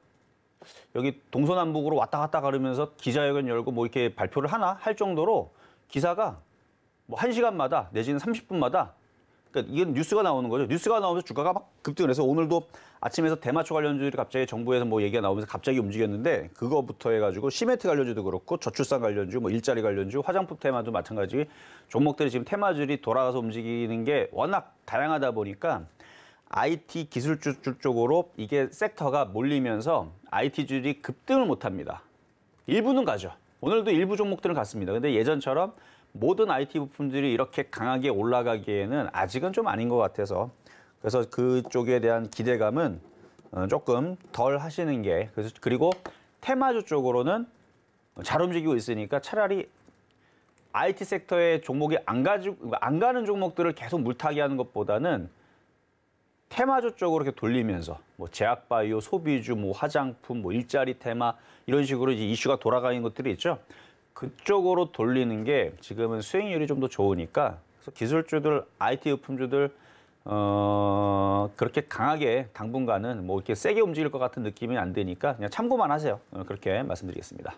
여기 동서남북으로 왔다 갔다 가르면서 기자회견 열고 뭐 이렇게 발표를 하나 할 정도로 기사가 뭐 1시간마다 내지는 30분마다 그러니까 이건 뉴스가 나오는 거죠. 뉴스가 나오면서 주가가 막 급등을 해서 오늘도 아침에서 대마초 관련주들이 갑자기 정부에서 뭐 얘기가 나오면서 갑자기 움직였는데 그거부터 해가지고 시멘트 관련주도 그렇고 저출산 관련주, 뭐 일자리 관련주, 화장품 테마도 마찬가지 종목들이 지금 테마주들이 돌아가서 움직이는 게 워낙 다양하다 보니까 IT 기술주 쪽으로 이게 섹터가 몰리면서 IT주들이 급등을 못합니다. 일부는 가죠. 오늘도 일부 종목들은 갔습니다. 근데 예전처럼 모든 IT 부품들이 이렇게 강하게 올라가기에는 아직은 좀 아닌 것 같아서 그래서 그쪽에 대한 기대감은 어, 조금 덜 하시는 게 그래서 그리고 테마주 쪽으로는 잘 움직이고 있으니까 차라리 IT 섹터의 종목이 안 가지고 안 가는 종목들을 계속 물타기 하는 것보다는 테마주 쪽으로 이렇게 돌리면서 뭐 제약바이오, 소비주, 뭐 화장품, 뭐 일자리 테마 이런 식으로 이제 이슈가 돌아가는 것들이 있죠. 그쪽으로 돌리는 게 지금은 수익률이 좀 더 좋으니까 그래서 기술주들, IT 의품주들 어, 그렇게 강하게 당분간은 뭐 이렇게 세게 움직일 것 같은 느낌이 안 되니까 그냥 참고만 하세요. 어, 그렇게 말씀드리겠습니다.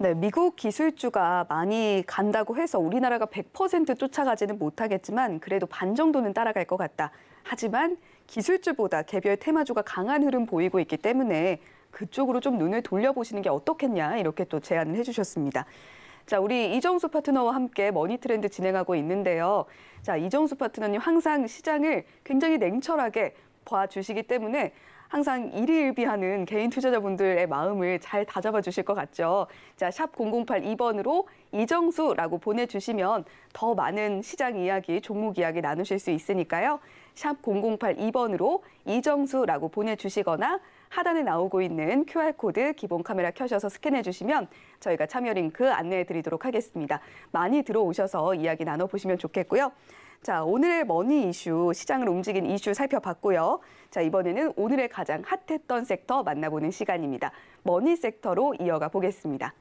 네, 미국 기술주가 많이 간다고 해서 우리나라가 100% 쫓아가지는 못하겠지만 그래도 반 정도는 따라갈 것 같다. 하지만 기술주보다 개별 테마주가 강한 흐름 보이고 있기 때문에 그쪽으로 좀 눈을 돌려보시는 게 어떻겠냐 이렇게 또 제안을 해주셨습니다. 자, 우리 이정수 파트너와 함께 머니 트렌드 진행하고 있는데요. 자, 이정수 파트너님 항상 시장을 굉장히 냉철하게 봐주시기 때문에 항상 일희일비하는 개인 투자자분들의 마음을 잘 다잡아 주실 것 같죠. 자, 샵 0082번으로 이정수라고 보내주시면 더 많은 시장 이야기, 종목 이야기 나누실 수 있으니까요. 샵 0082번으로 이정수라고 보내주시거나 하단에 나오고 있는 QR코드 기본 카메라 켜셔서 스캔해 주시면 저희가 참여 링크 안내해 드리도록 하겠습니다. 많이 들어오셔서 이야기 나눠보시면 좋겠고요. 자, 오늘의 머니 이슈, 시장을 움직인 이슈 살펴봤고요. 자, 이번에는 오늘의 가장 핫했던 섹터 만나보는 시간입니다. 머니 섹터로 이어가 보겠습니다.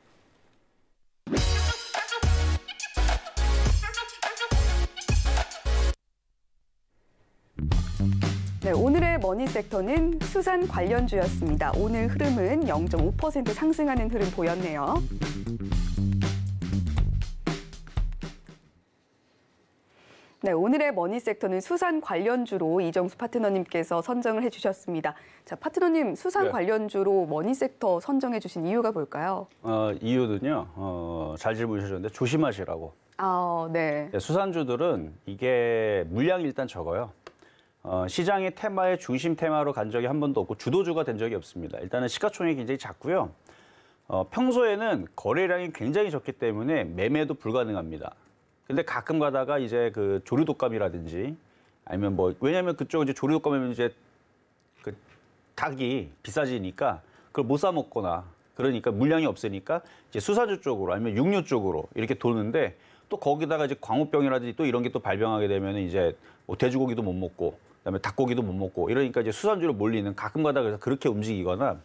머니 섹터는 수산 관련주였습니다. 오늘 흐름은 0.5% 상승하는 흐름 보였네요. 네, 오늘의 머니 섹터는 수산 관련주로 이정수 파트너님께서 선정을 해주셨습니다. 자, 파트너님 수산 네. 관련주로 머니 섹터 선정해주신 이유가 뭘까요? 어, 이유는요, 어, 잘 질문 주셨는데 조심하시라고. 아, 네. 네. 수산주들은 이게 물량이 일단 적어요. 어, 시장의 테마의 중심 테마로 간 적이 한 번도 없고 주도주가 된 적이 없습니다. 일단은 시가총액이 굉장히 작고요. 어, 평소에는 거래량이 굉장히 적기 때문에 매매도 불가능합니다. 근데 가끔 가다가 이제 그 조류 독감이라든지 아니면 뭐 왜냐하면 그쪽 이제 조류 독감이면 이제 그 닭이 비싸지니까 그걸 못 사 먹거나 그러니까 물량이 없으니까 이제 수산주 쪽으로 아니면 육류 쪽으로 이렇게 도는데 또 거기다가 이제 광우병이라든지 또 이런 게 또 발병하게 되면 이제 뭐 돼지고기도 못 먹고 그다음에 닭고기도 못 먹고 이러니까 이제 수산주로 몰리는 가끔가다 그래서 그렇게 움직이거나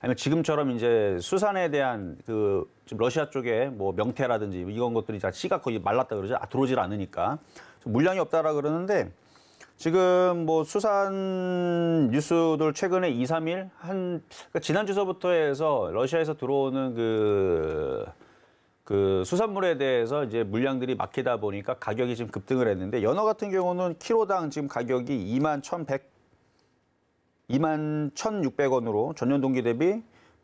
아니면 지금처럼 이제 수산에 대한 그 지금 러시아 쪽에 뭐 명태라든지 이런 것들이 다 씨가 거의 말랐다 그러죠. 아, 들어오질 않으니까 물량이 없다라 그러는데 지금 뭐 수산 뉴스들 최근에 2, 3일 한 그러니까 지난주서부터 해서 러시아에서 들어오는 그그 수산물에 대해서 이제 물량들이 막히다 보니까 가격이 지금 급등을 했는데 연어 같은 경우는 키로당 지금 가격이 2만 1,100 2만 1,600원으로 전년 동기 대비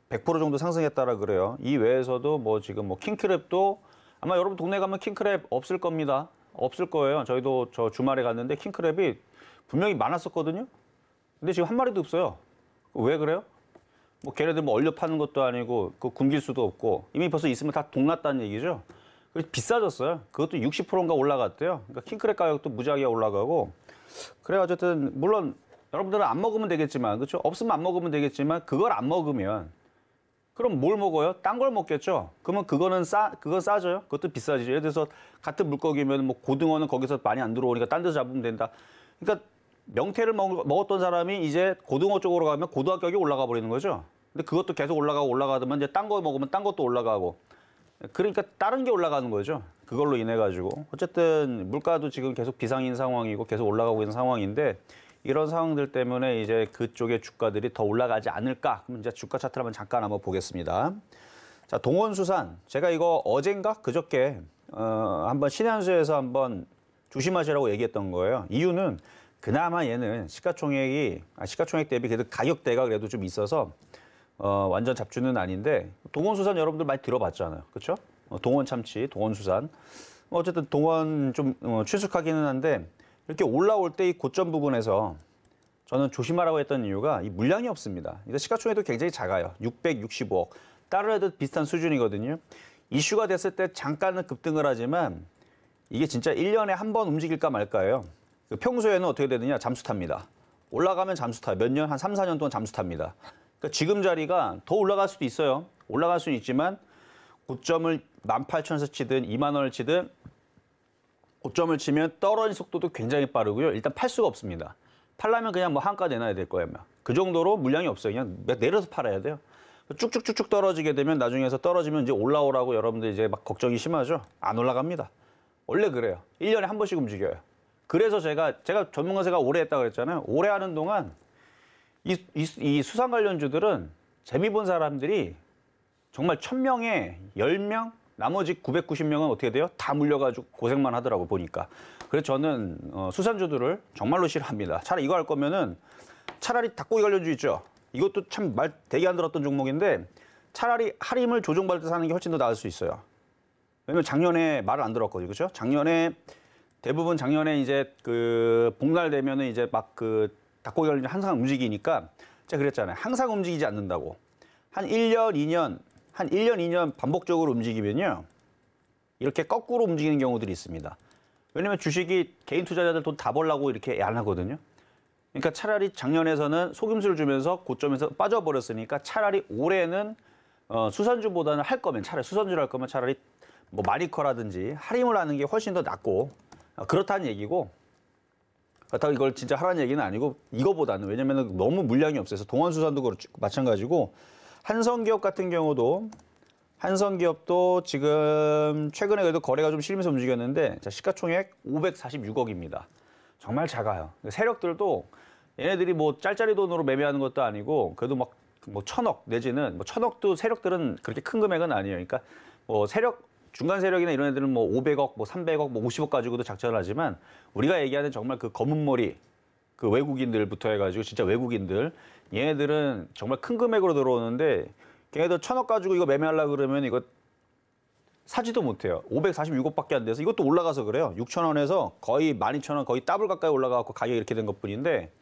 100% 정도 상승했다라 그래요. 이 외에서도 뭐 지금 뭐 킹크랩도 아마 여러분 동네 가면 킹크랩 없을 겁니다. 없을 거예요. 저희도 저 주말에 갔는데 킹크랩이 분명히 많았었거든요. 근데 지금 한 마리도 없어요. 왜 그래요? 뭐 걔네들 뭐 얼려 파는 것도 아니고 그 굶길 수도 없고 이미 벌써 있으면 다 동났다는 얘기죠. 그래서 비싸졌어요. 그것도 60%인가 올라갔대요. 그러니까 킹크랩 가격도 무지하게 올라가고 그래 어쨌든 물론 여러분들은 안 먹으면 되겠지만 그렇죠? 없으면 안 먹으면 되겠지만 그걸 안 먹으면 그럼 뭘 먹어요? 딴 걸 먹겠죠. 그러면 그거는 싸그거 싸져요. 그것도 비싸지죠. 예를 들어서 같은 물고기면 뭐 고등어는 거기서 많이 안 들어오니까 딴 데서 잡으면 된다. 그러니까 명태를 먹었던 사람이 이제 고등어 쪽으로 가면 고등학격이 올라가 버리는 거죠. 근데 그것도 계속 올라가고 올라가더만 이제 딴 거 먹으면 딴 것도 올라가고 그러니까 다른 게 올라가는 거죠. 그걸로 인해 가지고 어쨌든 물가도 지금 계속 비상인 상황이고 계속 올라가고 있는 상황인데 이런 상황들 때문에 이제 그쪽의 주가들이 더 올라가지 않을까? 그럼 이제 주가 차트를 한번 잠깐 한번 보겠습니다. 자, 동원수산 제가 이거 어젠가 그저께 어 한번 신한수에서 한번 조심하시라고 얘기했던 거예요. 이유는 그나마 얘는 시가총액이 아, 시가총액 대비 그래도 가격대가 그래도 좀 있어서 어, 완전 잡주는 아닌데 동원수산 여러분들 많이 들어봤잖아요, 그렇죠? 어, 동원참치, 동원수산. 뭐 어쨌든 동원 좀 어, 취숙하기는 한데 이렇게 올라올 때 이 고점 부분에서 저는 조심하라고 했던 이유가 이 물량이 없습니다. 그러니까 시가총액도 굉장히 작아요. 665억. 따른해도 비슷한 수준이거든요. 이슈가 됐을 때 잠깐은 급등을 하지만 이게 진짜 1년에 한 번 움직일까 말까요 그 평소에는 어떻게 되느냐 잠수 탑니다. 올라가면 잠수 타. 몇 년, 한 3, 4년 동안 잠수 탑니다. 그러니까 지금 자리가 더 올라갈 수도 있어요. 올라갈 수는 있지만 고점을 18,000에서 치든 2만 원을 치든 고점을 치면 떨어진 속도도 굉장히 빠르고요. 일단 팔 수가 없습니다. 팔라면 그냥 뭐 한가 내놔야 될 거예요. 그 정도로 물량이 없어요. 그냥 내려서 팔아야 돼요. 쭉쭉쭉쭉 떨어지게 되면 나중에서 떨어지면 이제 올라오라고 여러분들 이제 막 걱정이 심하죠. 안 올라갑니다. 원래 그래요. 1년에 한 번씩 움직여요. 그래서 제가 제가 전문가 제가 오래 했다 그랬잖아요. 오래 하는 동안 이, 이, 이 수상 관련주들은 재미 본 사람들이 정말 천명에 열 명 나머지 990명은 어떻게 돼요? 다 물려가지고 고생만 하더라고 보니까. 그래서 저는 어, 수산주들을 정말로 싫어합니다. 차라리 이거 할 거면은 차라리 닭고기 관련주 있죠. 이것도 참말 되게 안 들었던 종목인데 차라리 하림을 조정받을 때 사는 게 훨씬 더 나을 수 있어요. 왜냐면 작년에 말을 안 들었거든요. 그렇죠? 작년에 대부분 작년에 이제 그봄날 되면은 이제 막 그 닭고기 관련 항상 움직이니까 제가 그랬잖아요. 항상 움직이지 않는다고. 한 1년, 2년, 한 1년, 2년 반복적으로 움직이면요. 이렇게 거꾸로 움직이는 경우들이 있습니다. 왜냐면 주식이 개인 투자자들 돈 다 벌라고 이렇게 안 하거든요. 그러니까 차라리 작년에서는 속임수를 주면서 고점에서 빠져버렸으니까 차라리 올해는 어, 수선주보다는 할 거면 차라리 수선주를 할 거면 차라리 뭐 마리커라든지 할인을 하는 게 훨씬 더 낫고 아, 그렇다는 얘기고 그렇다고 이걸 진짜 하라는 얘기는 아니고 이거보다는 왜냐면 너무 물량이 없어서 동원수산도 그렇 마찬가지고 한성기업 같은 경우도 한성기업도 지금 최근에 그래도 거래가 좀 실면서 움직였는데 자, 시가총액 546억입니다. 정말 작아요. 세력들도 얘네들이 뭐 짤짤이 돈으로 매매하는 것도 아니고 그래도 막 뭐 천억 내지는 뭐 천억도 세력들은 그렇게 큰 금액은 아니에요. 그러니까 뭐 세력 중간 세력이나 이런 애들은 뭐 500억, 뭐 300억, 뭐 50억 가지고도 작전을 하지만 우리가 얘기하는 정말 그 검은 머리 그 외국인들부터 해가지고 진짜 외국인들 얘네들은 정말 큰 금액으로 들어오는데 걔네들 천억 가지고 이거 매매하려 그러면 이거 사지도 못해요. 546억밖에 안 돼서 이것도 올라가서 그래요. 6천 원에서 거의 12,000원 거의 더블 가까이 올라가고 가격 이렇게 된 것뿐인데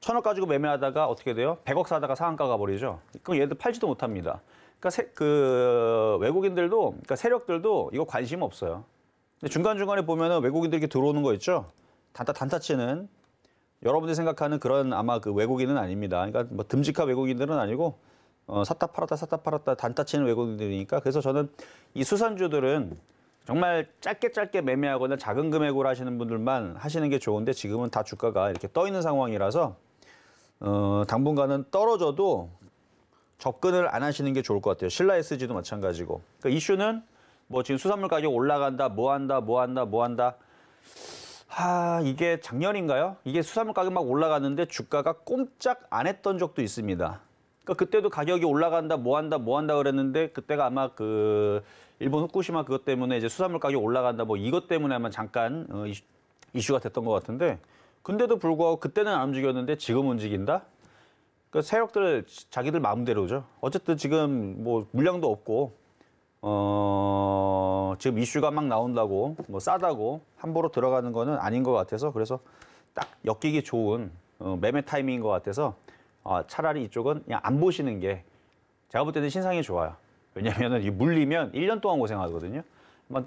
천억 가지고 매매하다가 어떻게 돼요? 100억 사다가 상한가 가버리죠. 그럼 얘들 팔지도 못합니다. 그러니까 세, 그 외국인들도 그러니까 세력들도 이거 관심 없어요. 근데 중간 중간에 보면은 외국인들이 렇게 들어오는 거 있죠. 단타 단타치는 여러분들이 생각하는 그런 아마 그 외국인은 아닙니다. 그러니까 뭐 듬직한 외국인들은 아니고 어, 샀다 팔았다 샀다 팔았다 단타치는 외국인들이니까 그래서 저는 이 수산주들은 정말 짧게 짧게 매매하거나 작은 금액으로 하시는 분들만 하시는 게 좋은데 지금은 다 주가가 이렇게 떠 있는 상황이라서 어, 당분간은 떨어져도 접근을 안 하시는 게 좋을 것 같아요. 신라 SG도 마찬가지고. 그 이슈는 뭐 지금 수산물 가격 올라간다, 뭐 한다, 뭐 한다, 뭐 한다. 하, 이게 작년인가요? 이게 수산물 가격 막 올라갔는데 주가가 꼼짝 안 했던 적도 있습니다. 그러니까 그때도 가격이 올라간다, 뭐 한다, 뭐 한다 그랬는데 그때가 아마 그 일본 후쿠시마 그것 때문에 이제 수산물 가격 올라간다 뭐 이것 때문에 아마 잠깐 어, 이슈, 이슈가 됐던 것 같은데 근데도 불구하고 그때는 안 움직였는데 지금 움직인다? 그 세력들 자기들 마음대로죠. 어쨌든 지금 뭐 물량도 없고 어 지금 이슈가 막 나온다고 뭐 싸다고 함부로 들어가는 거는 아닌 것 같아서 그래서 딱 엮이기 좋은 어, 매매 타이밍인 것 같아서 어, 차라리 이쪽은 그냥 안 보시는 게 제가 볼 때는 신상이 좋아요. 왜냐면은 이 물리면 1년 동안 고생하거든요. 뭐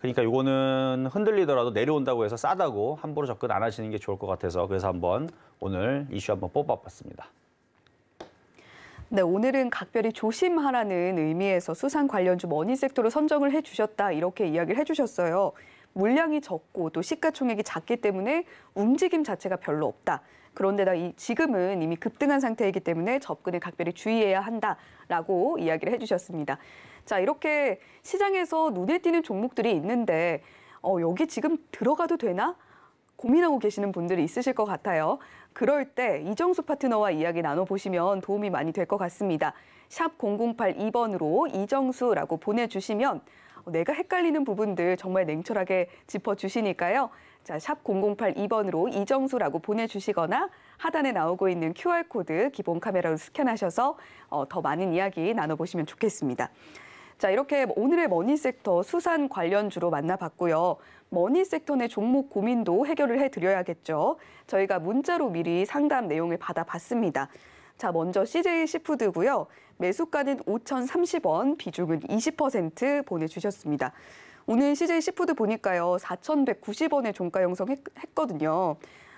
그러니까 이거는 흔들리더라도 내려온다고 해서 싸다고 함부로 접근 안 하시는 게 좋을 것 같아서 그래서 한번 오늘 이슈 한번 뽑아봤습니다. 네, 오늘은 각별히 조심하라는 의미에서 수산 관련주 머니 섹터로 선정을 해주셨다 이렇게 이야기를 해주셨어요. 물량이 적고 또 시가총액이 작기 때문에 움직임 자체가 별로 없다. 그런데다 이 지금은 이미 급등한 상태이기 때문에 접근에 각별히 주의해야 한다라고 이야기를 해주셨습니다. 자 이렇게 시장에서 눈에 띄는 종목들이 있는데 어, 여기 지금 들어가도 되나? 고민하고 계시는 분들이 있으실 것 같아요. 그럴 때 이정수 파트너와 이야기 나눠보시면 도움이 많이 될 것 같습니다. 샵 0082번으로 이정수라고 보내주시면 내가 헷갈리는 부분들 정말 냉철하게 짚어주시니까요. 자, 샵 0082번으로 이정수라고 보내주시거나 하단에 나오고 있는 QR코드 기본 카메라로 스캔하셔서 어, 더 많은 이야기 나눠보시면 좋겠습니다. 자, 이렇게 오늘의 머니 섹터 수산 관련주로 만나봤고요. 머니 섹터 내 종목 고민도 해결을 해드려야겠죠. 저희가 문자로 미리 상담 내용을 받아봤습니다. 자, 먼저 CJ 시푸드고요. 매수가는 5,030원, 비중은 20% 보내주셨습니다. 오늘 CJ 시푸드 보니까요, 4,190원의 종가 형성했거든요.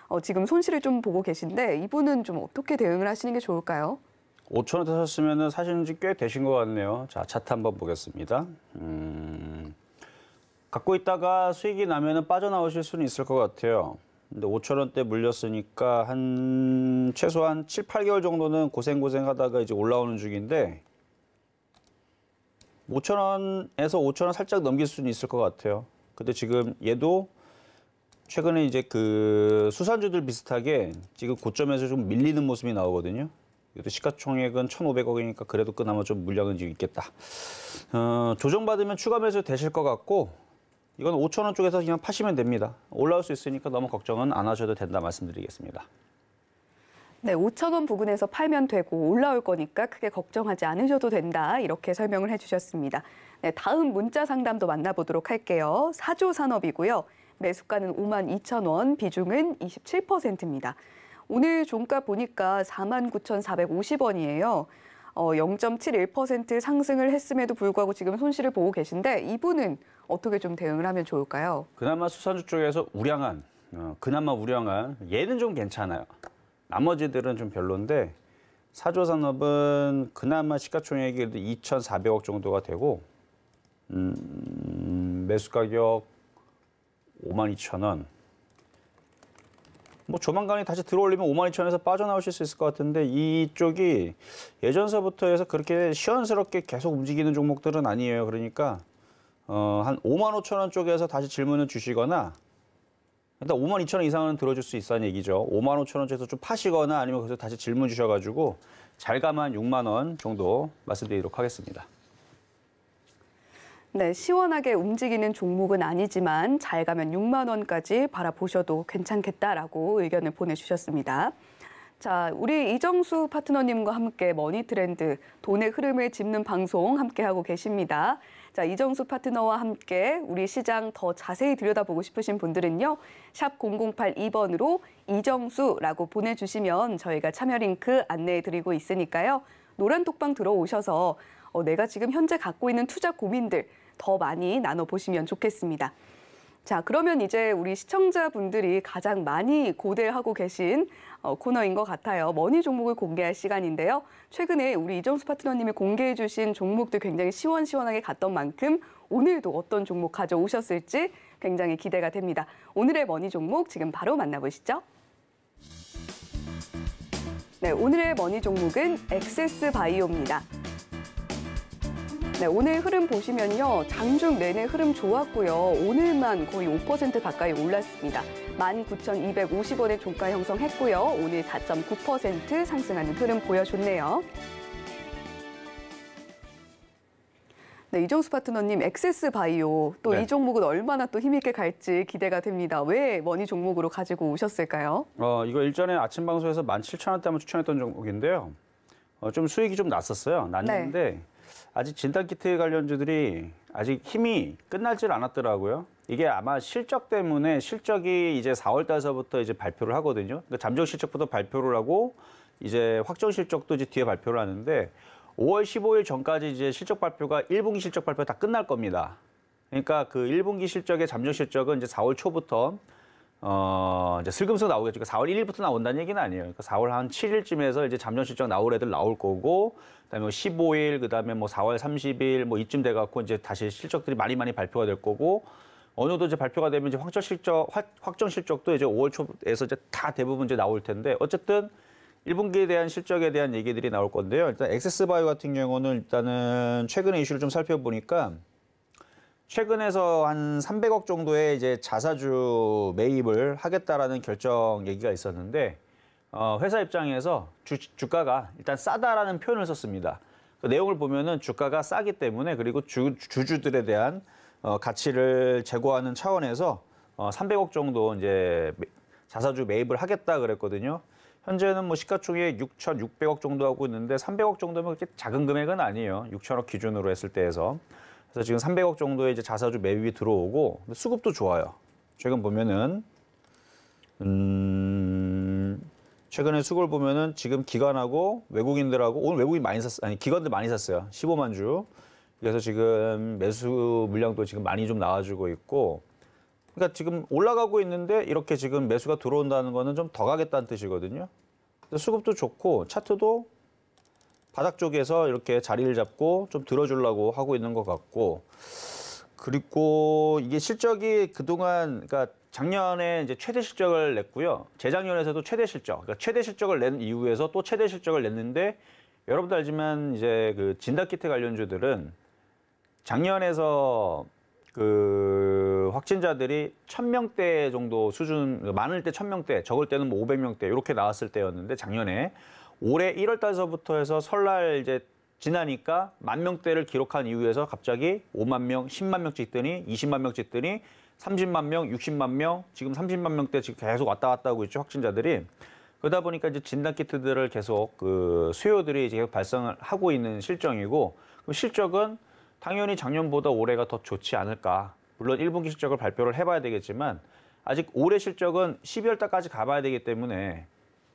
어, 지금 손실을 좀 보고 계신데 이분은 좀 어떻게 대응을 하시는 게 좋을까요? 5천 원대 샀으면 사시 지꽤 되신 것 같네요. 자, 차트 한번 보겠습니다. 음... 갖고 있다가 수익이 나면 빠져나오실 수는 있을 것 같아요. 근데 5천 원대 물렸으니까 한 최소한 7, 8개월 정도는 고생고생 하다가 이제 올라오는 중인데 5천 원에서 5천 원 살짝 넘길 수는 있을 것 같아요. 근데 지금 얘도 최근에 이제 그 수산주들 비슷하게 지금 고점에서 좀 밀리는 모습이 나오거든요. 이것도 시가총액은 1,500억이니까 그래도 그나마 좀 물량은 지금 있겠다. 어, 조정받으면 추가 매수 되실 것 같고 이건 5천 원 쪽에서 그냥 파시면 됩니다. 올라올 수 있으니까 너무 걱정은 안 하셔도 된다 말씀드리겠습니다. 네, 5천 원 부근에서 팔면 되고 올라올 거니까 크게 걱정하지 않으셔도 된다 이렇게 설명을 해주셨습니다. 네, 다음 문자 상담도 만나보도록 할게요. 사조 산업이고요. 매수가는 5만 2천 원, 비중은 27%입니다. 오늘 종가 보니까 4만 9,450원이에요. 어, 0.71% 상승을 했음에도 불구하고 지금 손실을 보고 계신데 이분은 어떻게 좀 대응을 하면 좋을까요? 그나마 수산주 쪽에서 우량한, 어, 그나마 우량한 얘는 좀 괜찮아요. 나머지들은 좀 별론데 사조 산업은 그나마 시가총액이 2,400억 정도가 되고 음, 매수 가격 5만 2천 원, 뭐 조만간에 다시 들어올리면 5만 2천 에서 빠져나오실 수 있을 것 같은데 이쪽이 예전서부터 해서 그렇게 시원스럽게 계속 움직이는 종목들은 아니에요. 그러니까 어, 한 5만 5천 원 쪽에서 다시 질문을 주시거나 일단 5만 2천 원 이상은 들어줄 수 있다는 얘기죠. 5만 5천 원 쪽에서 좀 파시거나 아니면 그래서 다시 질문 주셔가지고 잘가만 6만 원 정도 말씀드리도록 하겠습니다. 네, 시원하게 움직이는 종목은 아니지만 잘 가면 6만 원까지 바라보셔도 괜찮겠다라고 의견을 보내주셨습니다. 자, 우리 이정수 파트너님과 함께 머니 트렌드, 돈의 흐름을 짚는 방송 함께하고 계십니다. 자, 이정수 파트너와 함께 우리 시장 더 자세히 들여다보고 싶으신 분들은요. 샵 0082번으로 이정수라고 보내주시면 저희가 참여 링크 안내해드리고 있으니까요. 노란 톡방 들어오셔서 어, 내가 지금 현재 갖고 있는 투자 고민들 더 많이 나눠보시면 좋겠습니다. 자, 그러면 이제 우리 시청자분들이 가장 많이 고대하고 계신 어, 코너인 것 같아요. 머니 종목을 공개할 시간인데요. 최근에 우리 이정수 파트너님이 공개해 주신 종목도 굉장히 시원시원하게 갔던 만큼 오늘도 어떤 종목 가져오셨을지 굉장히 기대가 됩니다. 오늘의 머니 종목 지금 바로 만나보시죠. 네, 오늘의 머니 종목은 엑세스 바이오입니다. 네, 오늘 흐름 보시면요. 장중 내내 흐름 좋았고요. 오늘만 거의 5% 가까이 올랐습니다. 19,250원의 종가 형성했고요. 오늘 4.9% 상승하는 흐름 보여줬네요. 네, 이정수 파트너님, 엑세스 바이오 또이 네. 종목은 얼마나 또 힘있게 갈지 기대가 됩니다. 왜 머니 종목으로 가지고 오셨을까요? 어, 이거 일전에 아침 방송에서 17,000원대 한번 추천했던 종목인데요. 어, 좀 수익이 좀 났었어요. 났는데 네. 아직 진단키트 관련주들이 아직 힘이 끝나질 않았더라고요. 이게 아마 실적 때문에 실적이 이제 4월 달서부터 이제 발표를 하거든요. 그러니까 잠정 실적부터 발표를 하고 이제 확정 실적도 이제 뒤에 발표를 하는데 5월 15일 전까지 이제 실적 발표가 1분기 실적 발표 다 끝날 겁니다. 그러니까 그 1분기 실적의 잠정 실적은 이제 4월 초부터 어, 이제 슬금슬 나오겠죠. 그러 그러니까 4월 1일부터 나온다는 얘기는 아니에요. 그러니까 4월 한 7일쯤에서 이제 잠정 실적 나올 애들 나올 거고, 그다음에 뭐 15일, 그다음에 뭐 4월 30일 뭐 이쯤 돼 갖고 이제 다시 실적들이 많이 많이 발표가 될 거고, 어느 정도 이제 발표가 되면 이제 확정 실적 확, 정 실적도 이제 5월 초에서 이제 다 대부분 이제 나올 텐데 어쨌든 1분기에 대한 실적에 대한 얘기들이 나올 건데요. 일단 엑세스바이오 같은 경우는 일단은 최근에 이슈를 좀 살펴보니까 최근에서 한 300억 정도의 이제 자사주 매입을 하겠다라는 결정 얘기가 있었는데 어, 회사 입장에서 주, 주가가 일단 싸다라는 표현을 썼습니다. 그 내용을 보면은 주가가 싸기 때문에 그리고 주, 주주들에 대한 어, 가치를 제고하는 차원에서 어, 300억 정도 이제 자사주 매입을 하겠다 그랬거든요. 현재는 뭐 시가총액 6,600억 정도 하고 있는데 300억 정도면 그렇게 작은 금액은 아니에요. 6 0 0 0억 기준으로 했을 때에서. 그래서 지금 300억 정도의 이제 자사주 매입이 들어오고 수급도 좋아요. 최근 보면은 음 최근에 수급을 보면은 지금 기관하고 외국인들하고 오늘 외국인 많이 샀어 아니 기관들 많이 샀어요. 15만 주. 그래서 지금 매수 물량도 지금 많이 좀 나와주고 있고 그러니까 지금 올라가고 있는데 이렇게 지금 매수가 들어온다는 거는 좀 더 가겠다는 뜻이거든요. 수급도 좋고 차트도 바닥 쪽에서 이렇게 자리를 잡고 좀 들어주려고 하고 있는 것 같고 그리고 이게 실적이 그동안 그러니까 작년에 이제 최대 실적을 냈고요. 재작년에서도 최대 실적. 그러니까 최대 실적을 낸 이후에서 또 최대 실적을 냈는데 여러분도 알지만 이제 그 진단 키트 관련주들은 작년에서 그 확진자들이 천명대 정도 수준 그 많을 때 천명대 적을 때는 뭐 오백 명대 이렇게 나왔을 때였는데 작년에 올해 1월 달서부터 해서 설날 이제 지나니까 만 명대를 기록한 이후에서 갑자기 5만 명, 10만 명 찍더니 20만 명 찍더니 30만 명, 60만 명, 지금 30만 명대 지금 계속 왔다 갔다 하고 있죠 확진자들이. 그러다 보니까 이제 진단 키트들을 계속 그 수요들이 이제 계속 발생을 하고 있는 실정이고 그럼 실적은 당연히 작년보다 올해가 더 좋지 않을까. 물론 1분기 실적을 발표를 해봐야 되겠지만 아직 올해 실적은 12월 달까지 가봐야 되기 때문에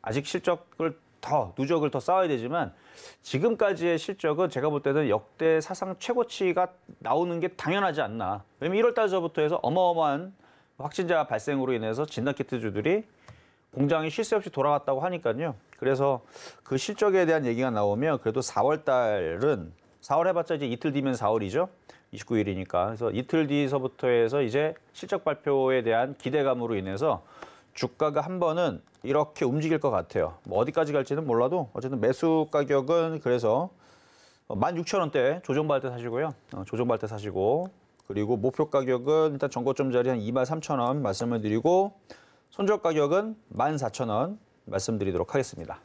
아직 실적을 더 누적을 더 쌓아야 되지만 지금까지의 실적은 제가 볼 때는 역대 사상 최고치가 나오는 게 당연하지 않나. 왜냐면 1월 달서부터 해서 어마어마한 확진자 발생으로 인해서 진단키트주들이 공장이 쉴 새 없이 돌아갔다고 하니까요. 그래서 그 실적에 대한 얘기가 나오면 그래도 4월 달은 4월 해봤자 이제 이틀 뒤면 4월이죠. 29일이니까. 그래서 이틀 뒤서부터 해서 이제 실적 발표에 대한 기대감으로 인해서 주가가 한 번은 이렇게 움직일 것 같아요. 뭐 어디까지 갈지는 몰라도 어쨌든 매수 가격은 그래서 16,000원대 어, 조정받을 때 사시고요. 어, 조정받을 때 사시고 그리고 목표 가격은 일단 전고점 자리 한 23,000원 말씀을 드리고 손절 가격은 14,000원 말씀드리도록 하겠습니다.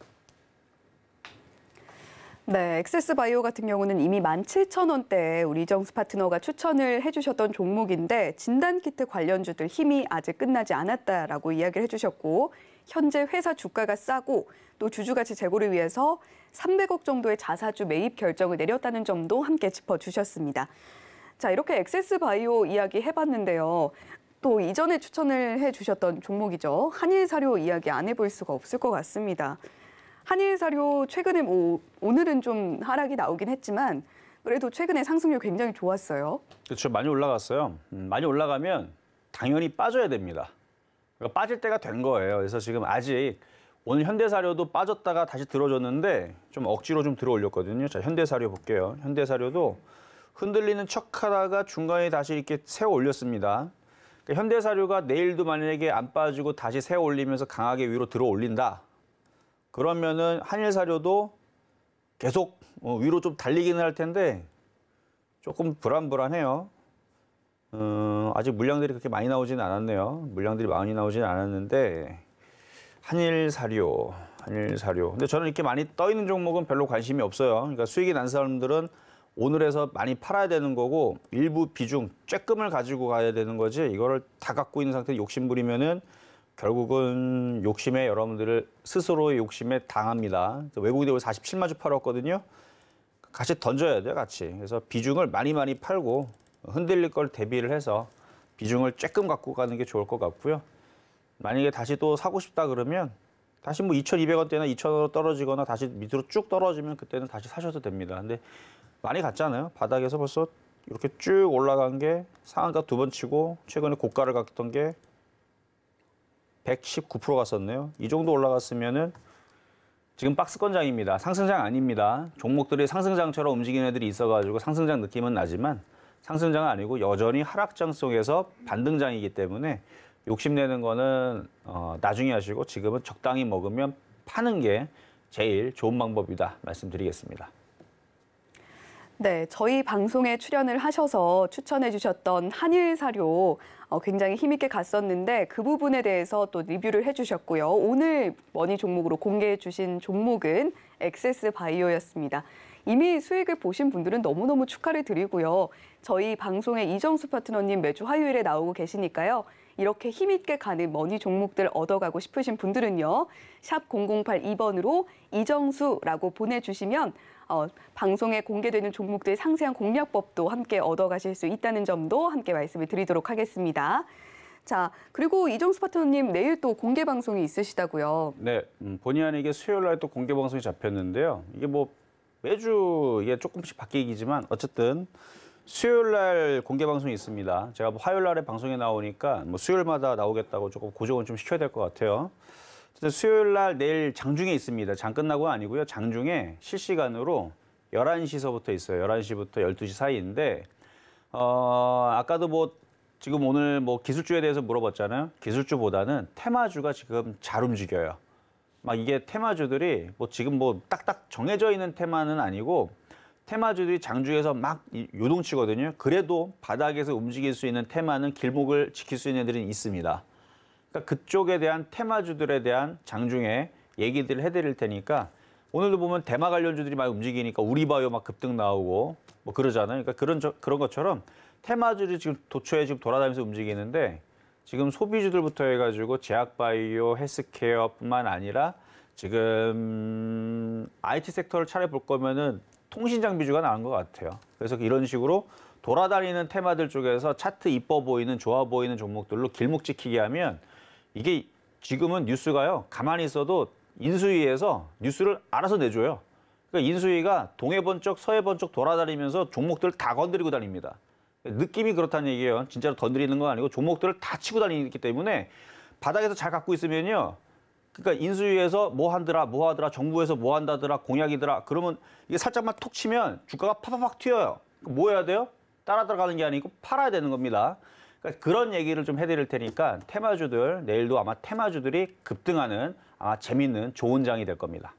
네, 엑세스바이오 같은 경우는 이미 17,000원대에 우리 정수 파트너가 추천을 해주셨던 종목인데 진단키트 관련주들 힘이 아직 끝나지 않았다라고 이야기를 해주셨고 현재 회사 주가가 싸고 또 주주가치 재고를 위해서 300억 정도의 자사주 매입 결정을 내렸다는 점도 함께 짚어주셨습니다. 자, 이렇게 엑세스바이오 이야기 해봤는데요. 또 이전에 추천을 해주셨던 종목이죠. 한일사료 이야기 안 해볼 수가 없을 것 같습니다. 한일 사료 최근에 뭐 오늘은 좀 하락이 나오긴 했지만 그래도 최근에 상승률 굉장히 좋았어요. 그렇죠. 많이 올라갔어요. 음, 많이 올라가면 당연히 빠져야 됩니다. 그러니까 빠질 때가 된 거예요. 그래서 지금 아직 오늘 현대사료도 빠졌다가 다시 들어줬는데 좀 억지로 좀 들어올렸거든요. 자, 현대사료 볼게요. 현대사료도 흔들리는 척하다가 중간에 다시 이렇게 새 올렸습니다. 그러니까 현대사료가 내일도 만약에 안 빠지고 다시 새 올리면서 강하게 위로 들어 올린다 그러면은 한일 사료도 계속 어, 위로 좀 달리기는 할 텐데 조금 불안불안해요. 음, 아직 물량들이 그렇게 많이 나오진 않았네요. 물량들이 많이 나오진 않았는데 한일 사료, 한일 사료. 근데 저는 이렇게 많이 떠 있는 종목은 별로 관심이 없어요. 그러니까 수익이 난 사람들은 오늘에서 많이 팔아야 되는 거고 일부 비중 쬐끔을 가지고 가야 되는 거지 이거를 다 갖고 있는 상태 욕심부리면은 결국은 욕심에 여러분들을 스스로의 욕심에 당합니다. 외국인 대우 47만 주 팔았거든요. 같이 던져야 돼요, 같이. 그래서 비중을 많이 많이 팔고 흔들릴 걸 대비를 해서 비중을 조금 갖고 가는 게 좋을 것 같고요. 만약에 다시 또 사고 싶다 그러면 다시 뭐 2,200원대나 2,000원으로 떨어지거나 다시 밑으로 쭉 떨어지면 그때는 다시 사셔도 됩니다. 근데 많이 갔잖아요. 바닥에서 벌써 이렇게 쭉 올라간 게 상한가 두 번 치고 최근에 고가를 갔던 게119% 갔었네요. 이 정도 올라갔으면은 지금 박스권장입니다. 상승장 아닙니다. 종목들이 상승장처럼 움직이는 애들이 있어가지고 상승장 느낌은 나지만 상승장은 아니고 여전히 하락장 속에서 반등장이기 때문에 욕심내는 거는 어, 나중에 하시고 지금은 적당히 먹으면 파는 게 제일 좋은 방법이다 말씀드리겠습니다. 네, 저희 방송에 출연을 하셔서 추천해 주셨던 한일 사료 어, 굉장히 힘있게 갔었는데 그 부분에 대해서 또 리뷰를 해주셨고요. 오늘 머니 종목으로 공개해 주신 종목은 엑세스 바이오였습니다. 이미 수익을 보신 분들은 너무너무 축하를 드리고요. 저희 방송에 이정수 파트너님 매주 화요일에 나오고 계시니까요. 이렇게 힘있게 가는 머니 종목들 얻어가고 싶으신 분들은요. 샵 0082번으로 이정수라고 보내주시면 어, 방송에 공개되는 종목들 상세한 공략법도 함께 얻어가실 수 있다는 점도 함께 말씀을 드리도록 하겠습니다. 자, 그리고 이정수 파트너님 내일 또 공개 방송이 있으시다고요. 네, 음, 본의 아니게 수요일 날 또 공개 방송이 잡혔는데요. 이게 뭐 매주 이게 조금씩 바뀌기지만 어쨌든 수요일 날 공개 방송이 있습니다. 제가 뭐 화요일 날에 방송에 나오니까 뭐 수요일마다 나오겠다고 조금 고정은 좀 시켜야 될 것 같아요. 수요일 날 내일 장중에 있습니다. 장 끝나고 아니고요. 장중에 실시간으로 11시서부터 있어요. 11시부터 12시 사이인데 어, 아까도 뭐 지금 오늘 뭐 기술주에 대해서 물어봤잖아요. 기술주보다는 테마주가 지금 잘 움직여요. 막 이게 테마주들이 뭐 지금 뭐 딱딱 정해져 있는 테마는 아니고 테마주들이 장중에서 막 요동치거든요. 그래도 바닥에서 움직일 수 있는 테마는 길목을 지킬 수 있는 애들은 있습니다. 그러니까 그쪽에 대한 테마주들에 대한 장중에 얘기들을 해드릴 테니까 오늘도 보면 대마 관련주들이 많이 움직이니까 우리바이오 막 급등 나오고 뭐 그러잖아요. 그러니까 그런 저, 그런 것처럼 테마주들이 지금 도처에 지금 돌아다니면서 움직이는데 지금 소비주들부터 해가지고 제약바이오, 헬스케어뿐만 아니라 지금 IT 섹터를 차려볼 거면은 통신 장비주가 나온 것 같아요. 그래서 이런 식으로 돌아다니는 테마들 쪽에서 차트 이뻐 보이는 좋아 보이는 종목들로 길목 지키게 하면 이게 지금은 뉴스가요. 가만히 있어도 인수위에서 뉴스를 알아서 내줘요. 그러니까 인수위가 동해번 쪽, 서해번 쪽 돌아다니면서 종목들을 다 건드리고 다닙니다. 느낌이 그렇다는 얘기예요. 진짜로 던드리는건 아니고 종목들을 다 치고 다니기 때문에 바닥에서 잘 갖고 있으면요. 그러니까 인수위에서 뭐 한더라, 뭐 하더라, 정부에서 뭐 한다더라, 공약이더라. 그러면 이게 살짝만 톡 치면 주가가 팍팍팍 튀어요. 뭐 해야 돼요? 따라 들어가는 게 아니고 팔아야 되는 겁니다. 그러니까 그런 얘기를 좀 해드릴 테니까 테마주들, 내일도 아마 테마주들이 급등하는 아마 재밌는 좋은 장이 될 겁니다.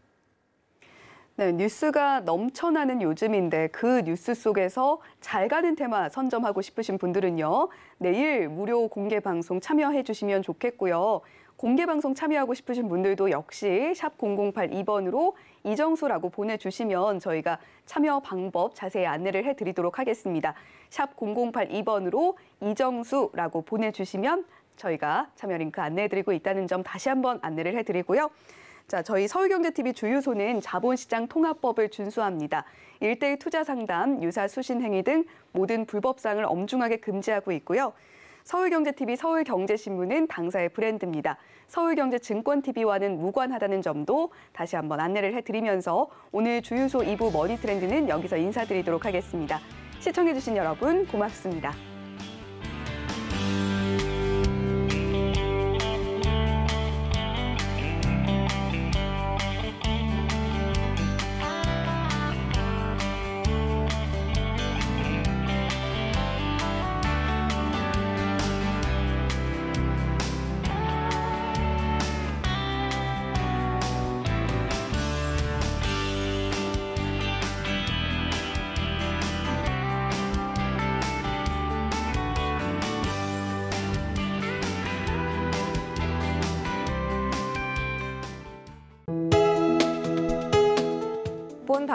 네, 뉴스가 넘쳐나는 요즘인데 그 뉴스 속에서 잘 가는 테마 선점하고 싶으신 분들은요. 내일 무료 공개 방송 참여해 주시면 좋겠고요. 공개 방송 참여하고 싶으신 분들도 역시 샵 0082번으로 이정수라고 보내주시면 저희가 참여 방법 자세히 안내를 해드리도록 하겠습니다. 샵 0082번으로 이정수라고 보내주시면 저희가 참여 링크 안내해드리고 있다는 점 다시 한번 안내를 해드리고요. 자, 저희 서울경제TV 주유소는 자본시장 통합법을 준수합니다. 1대일 투자 상담, 유사 수신 행위 등 모든 불법상을 엄중하게 금지하고 있고요. 서울경제TV 서울경제신문은 당사의 브랜드입니다. 서울경제증권TV와는 무관하다는 점도 다시 한번 안내를 해드리면서 오늘 주유소 2부 머니트렌드는 여기서 인사드리도록 하겠습니다. 시청해주신 여러분 고맙습니다.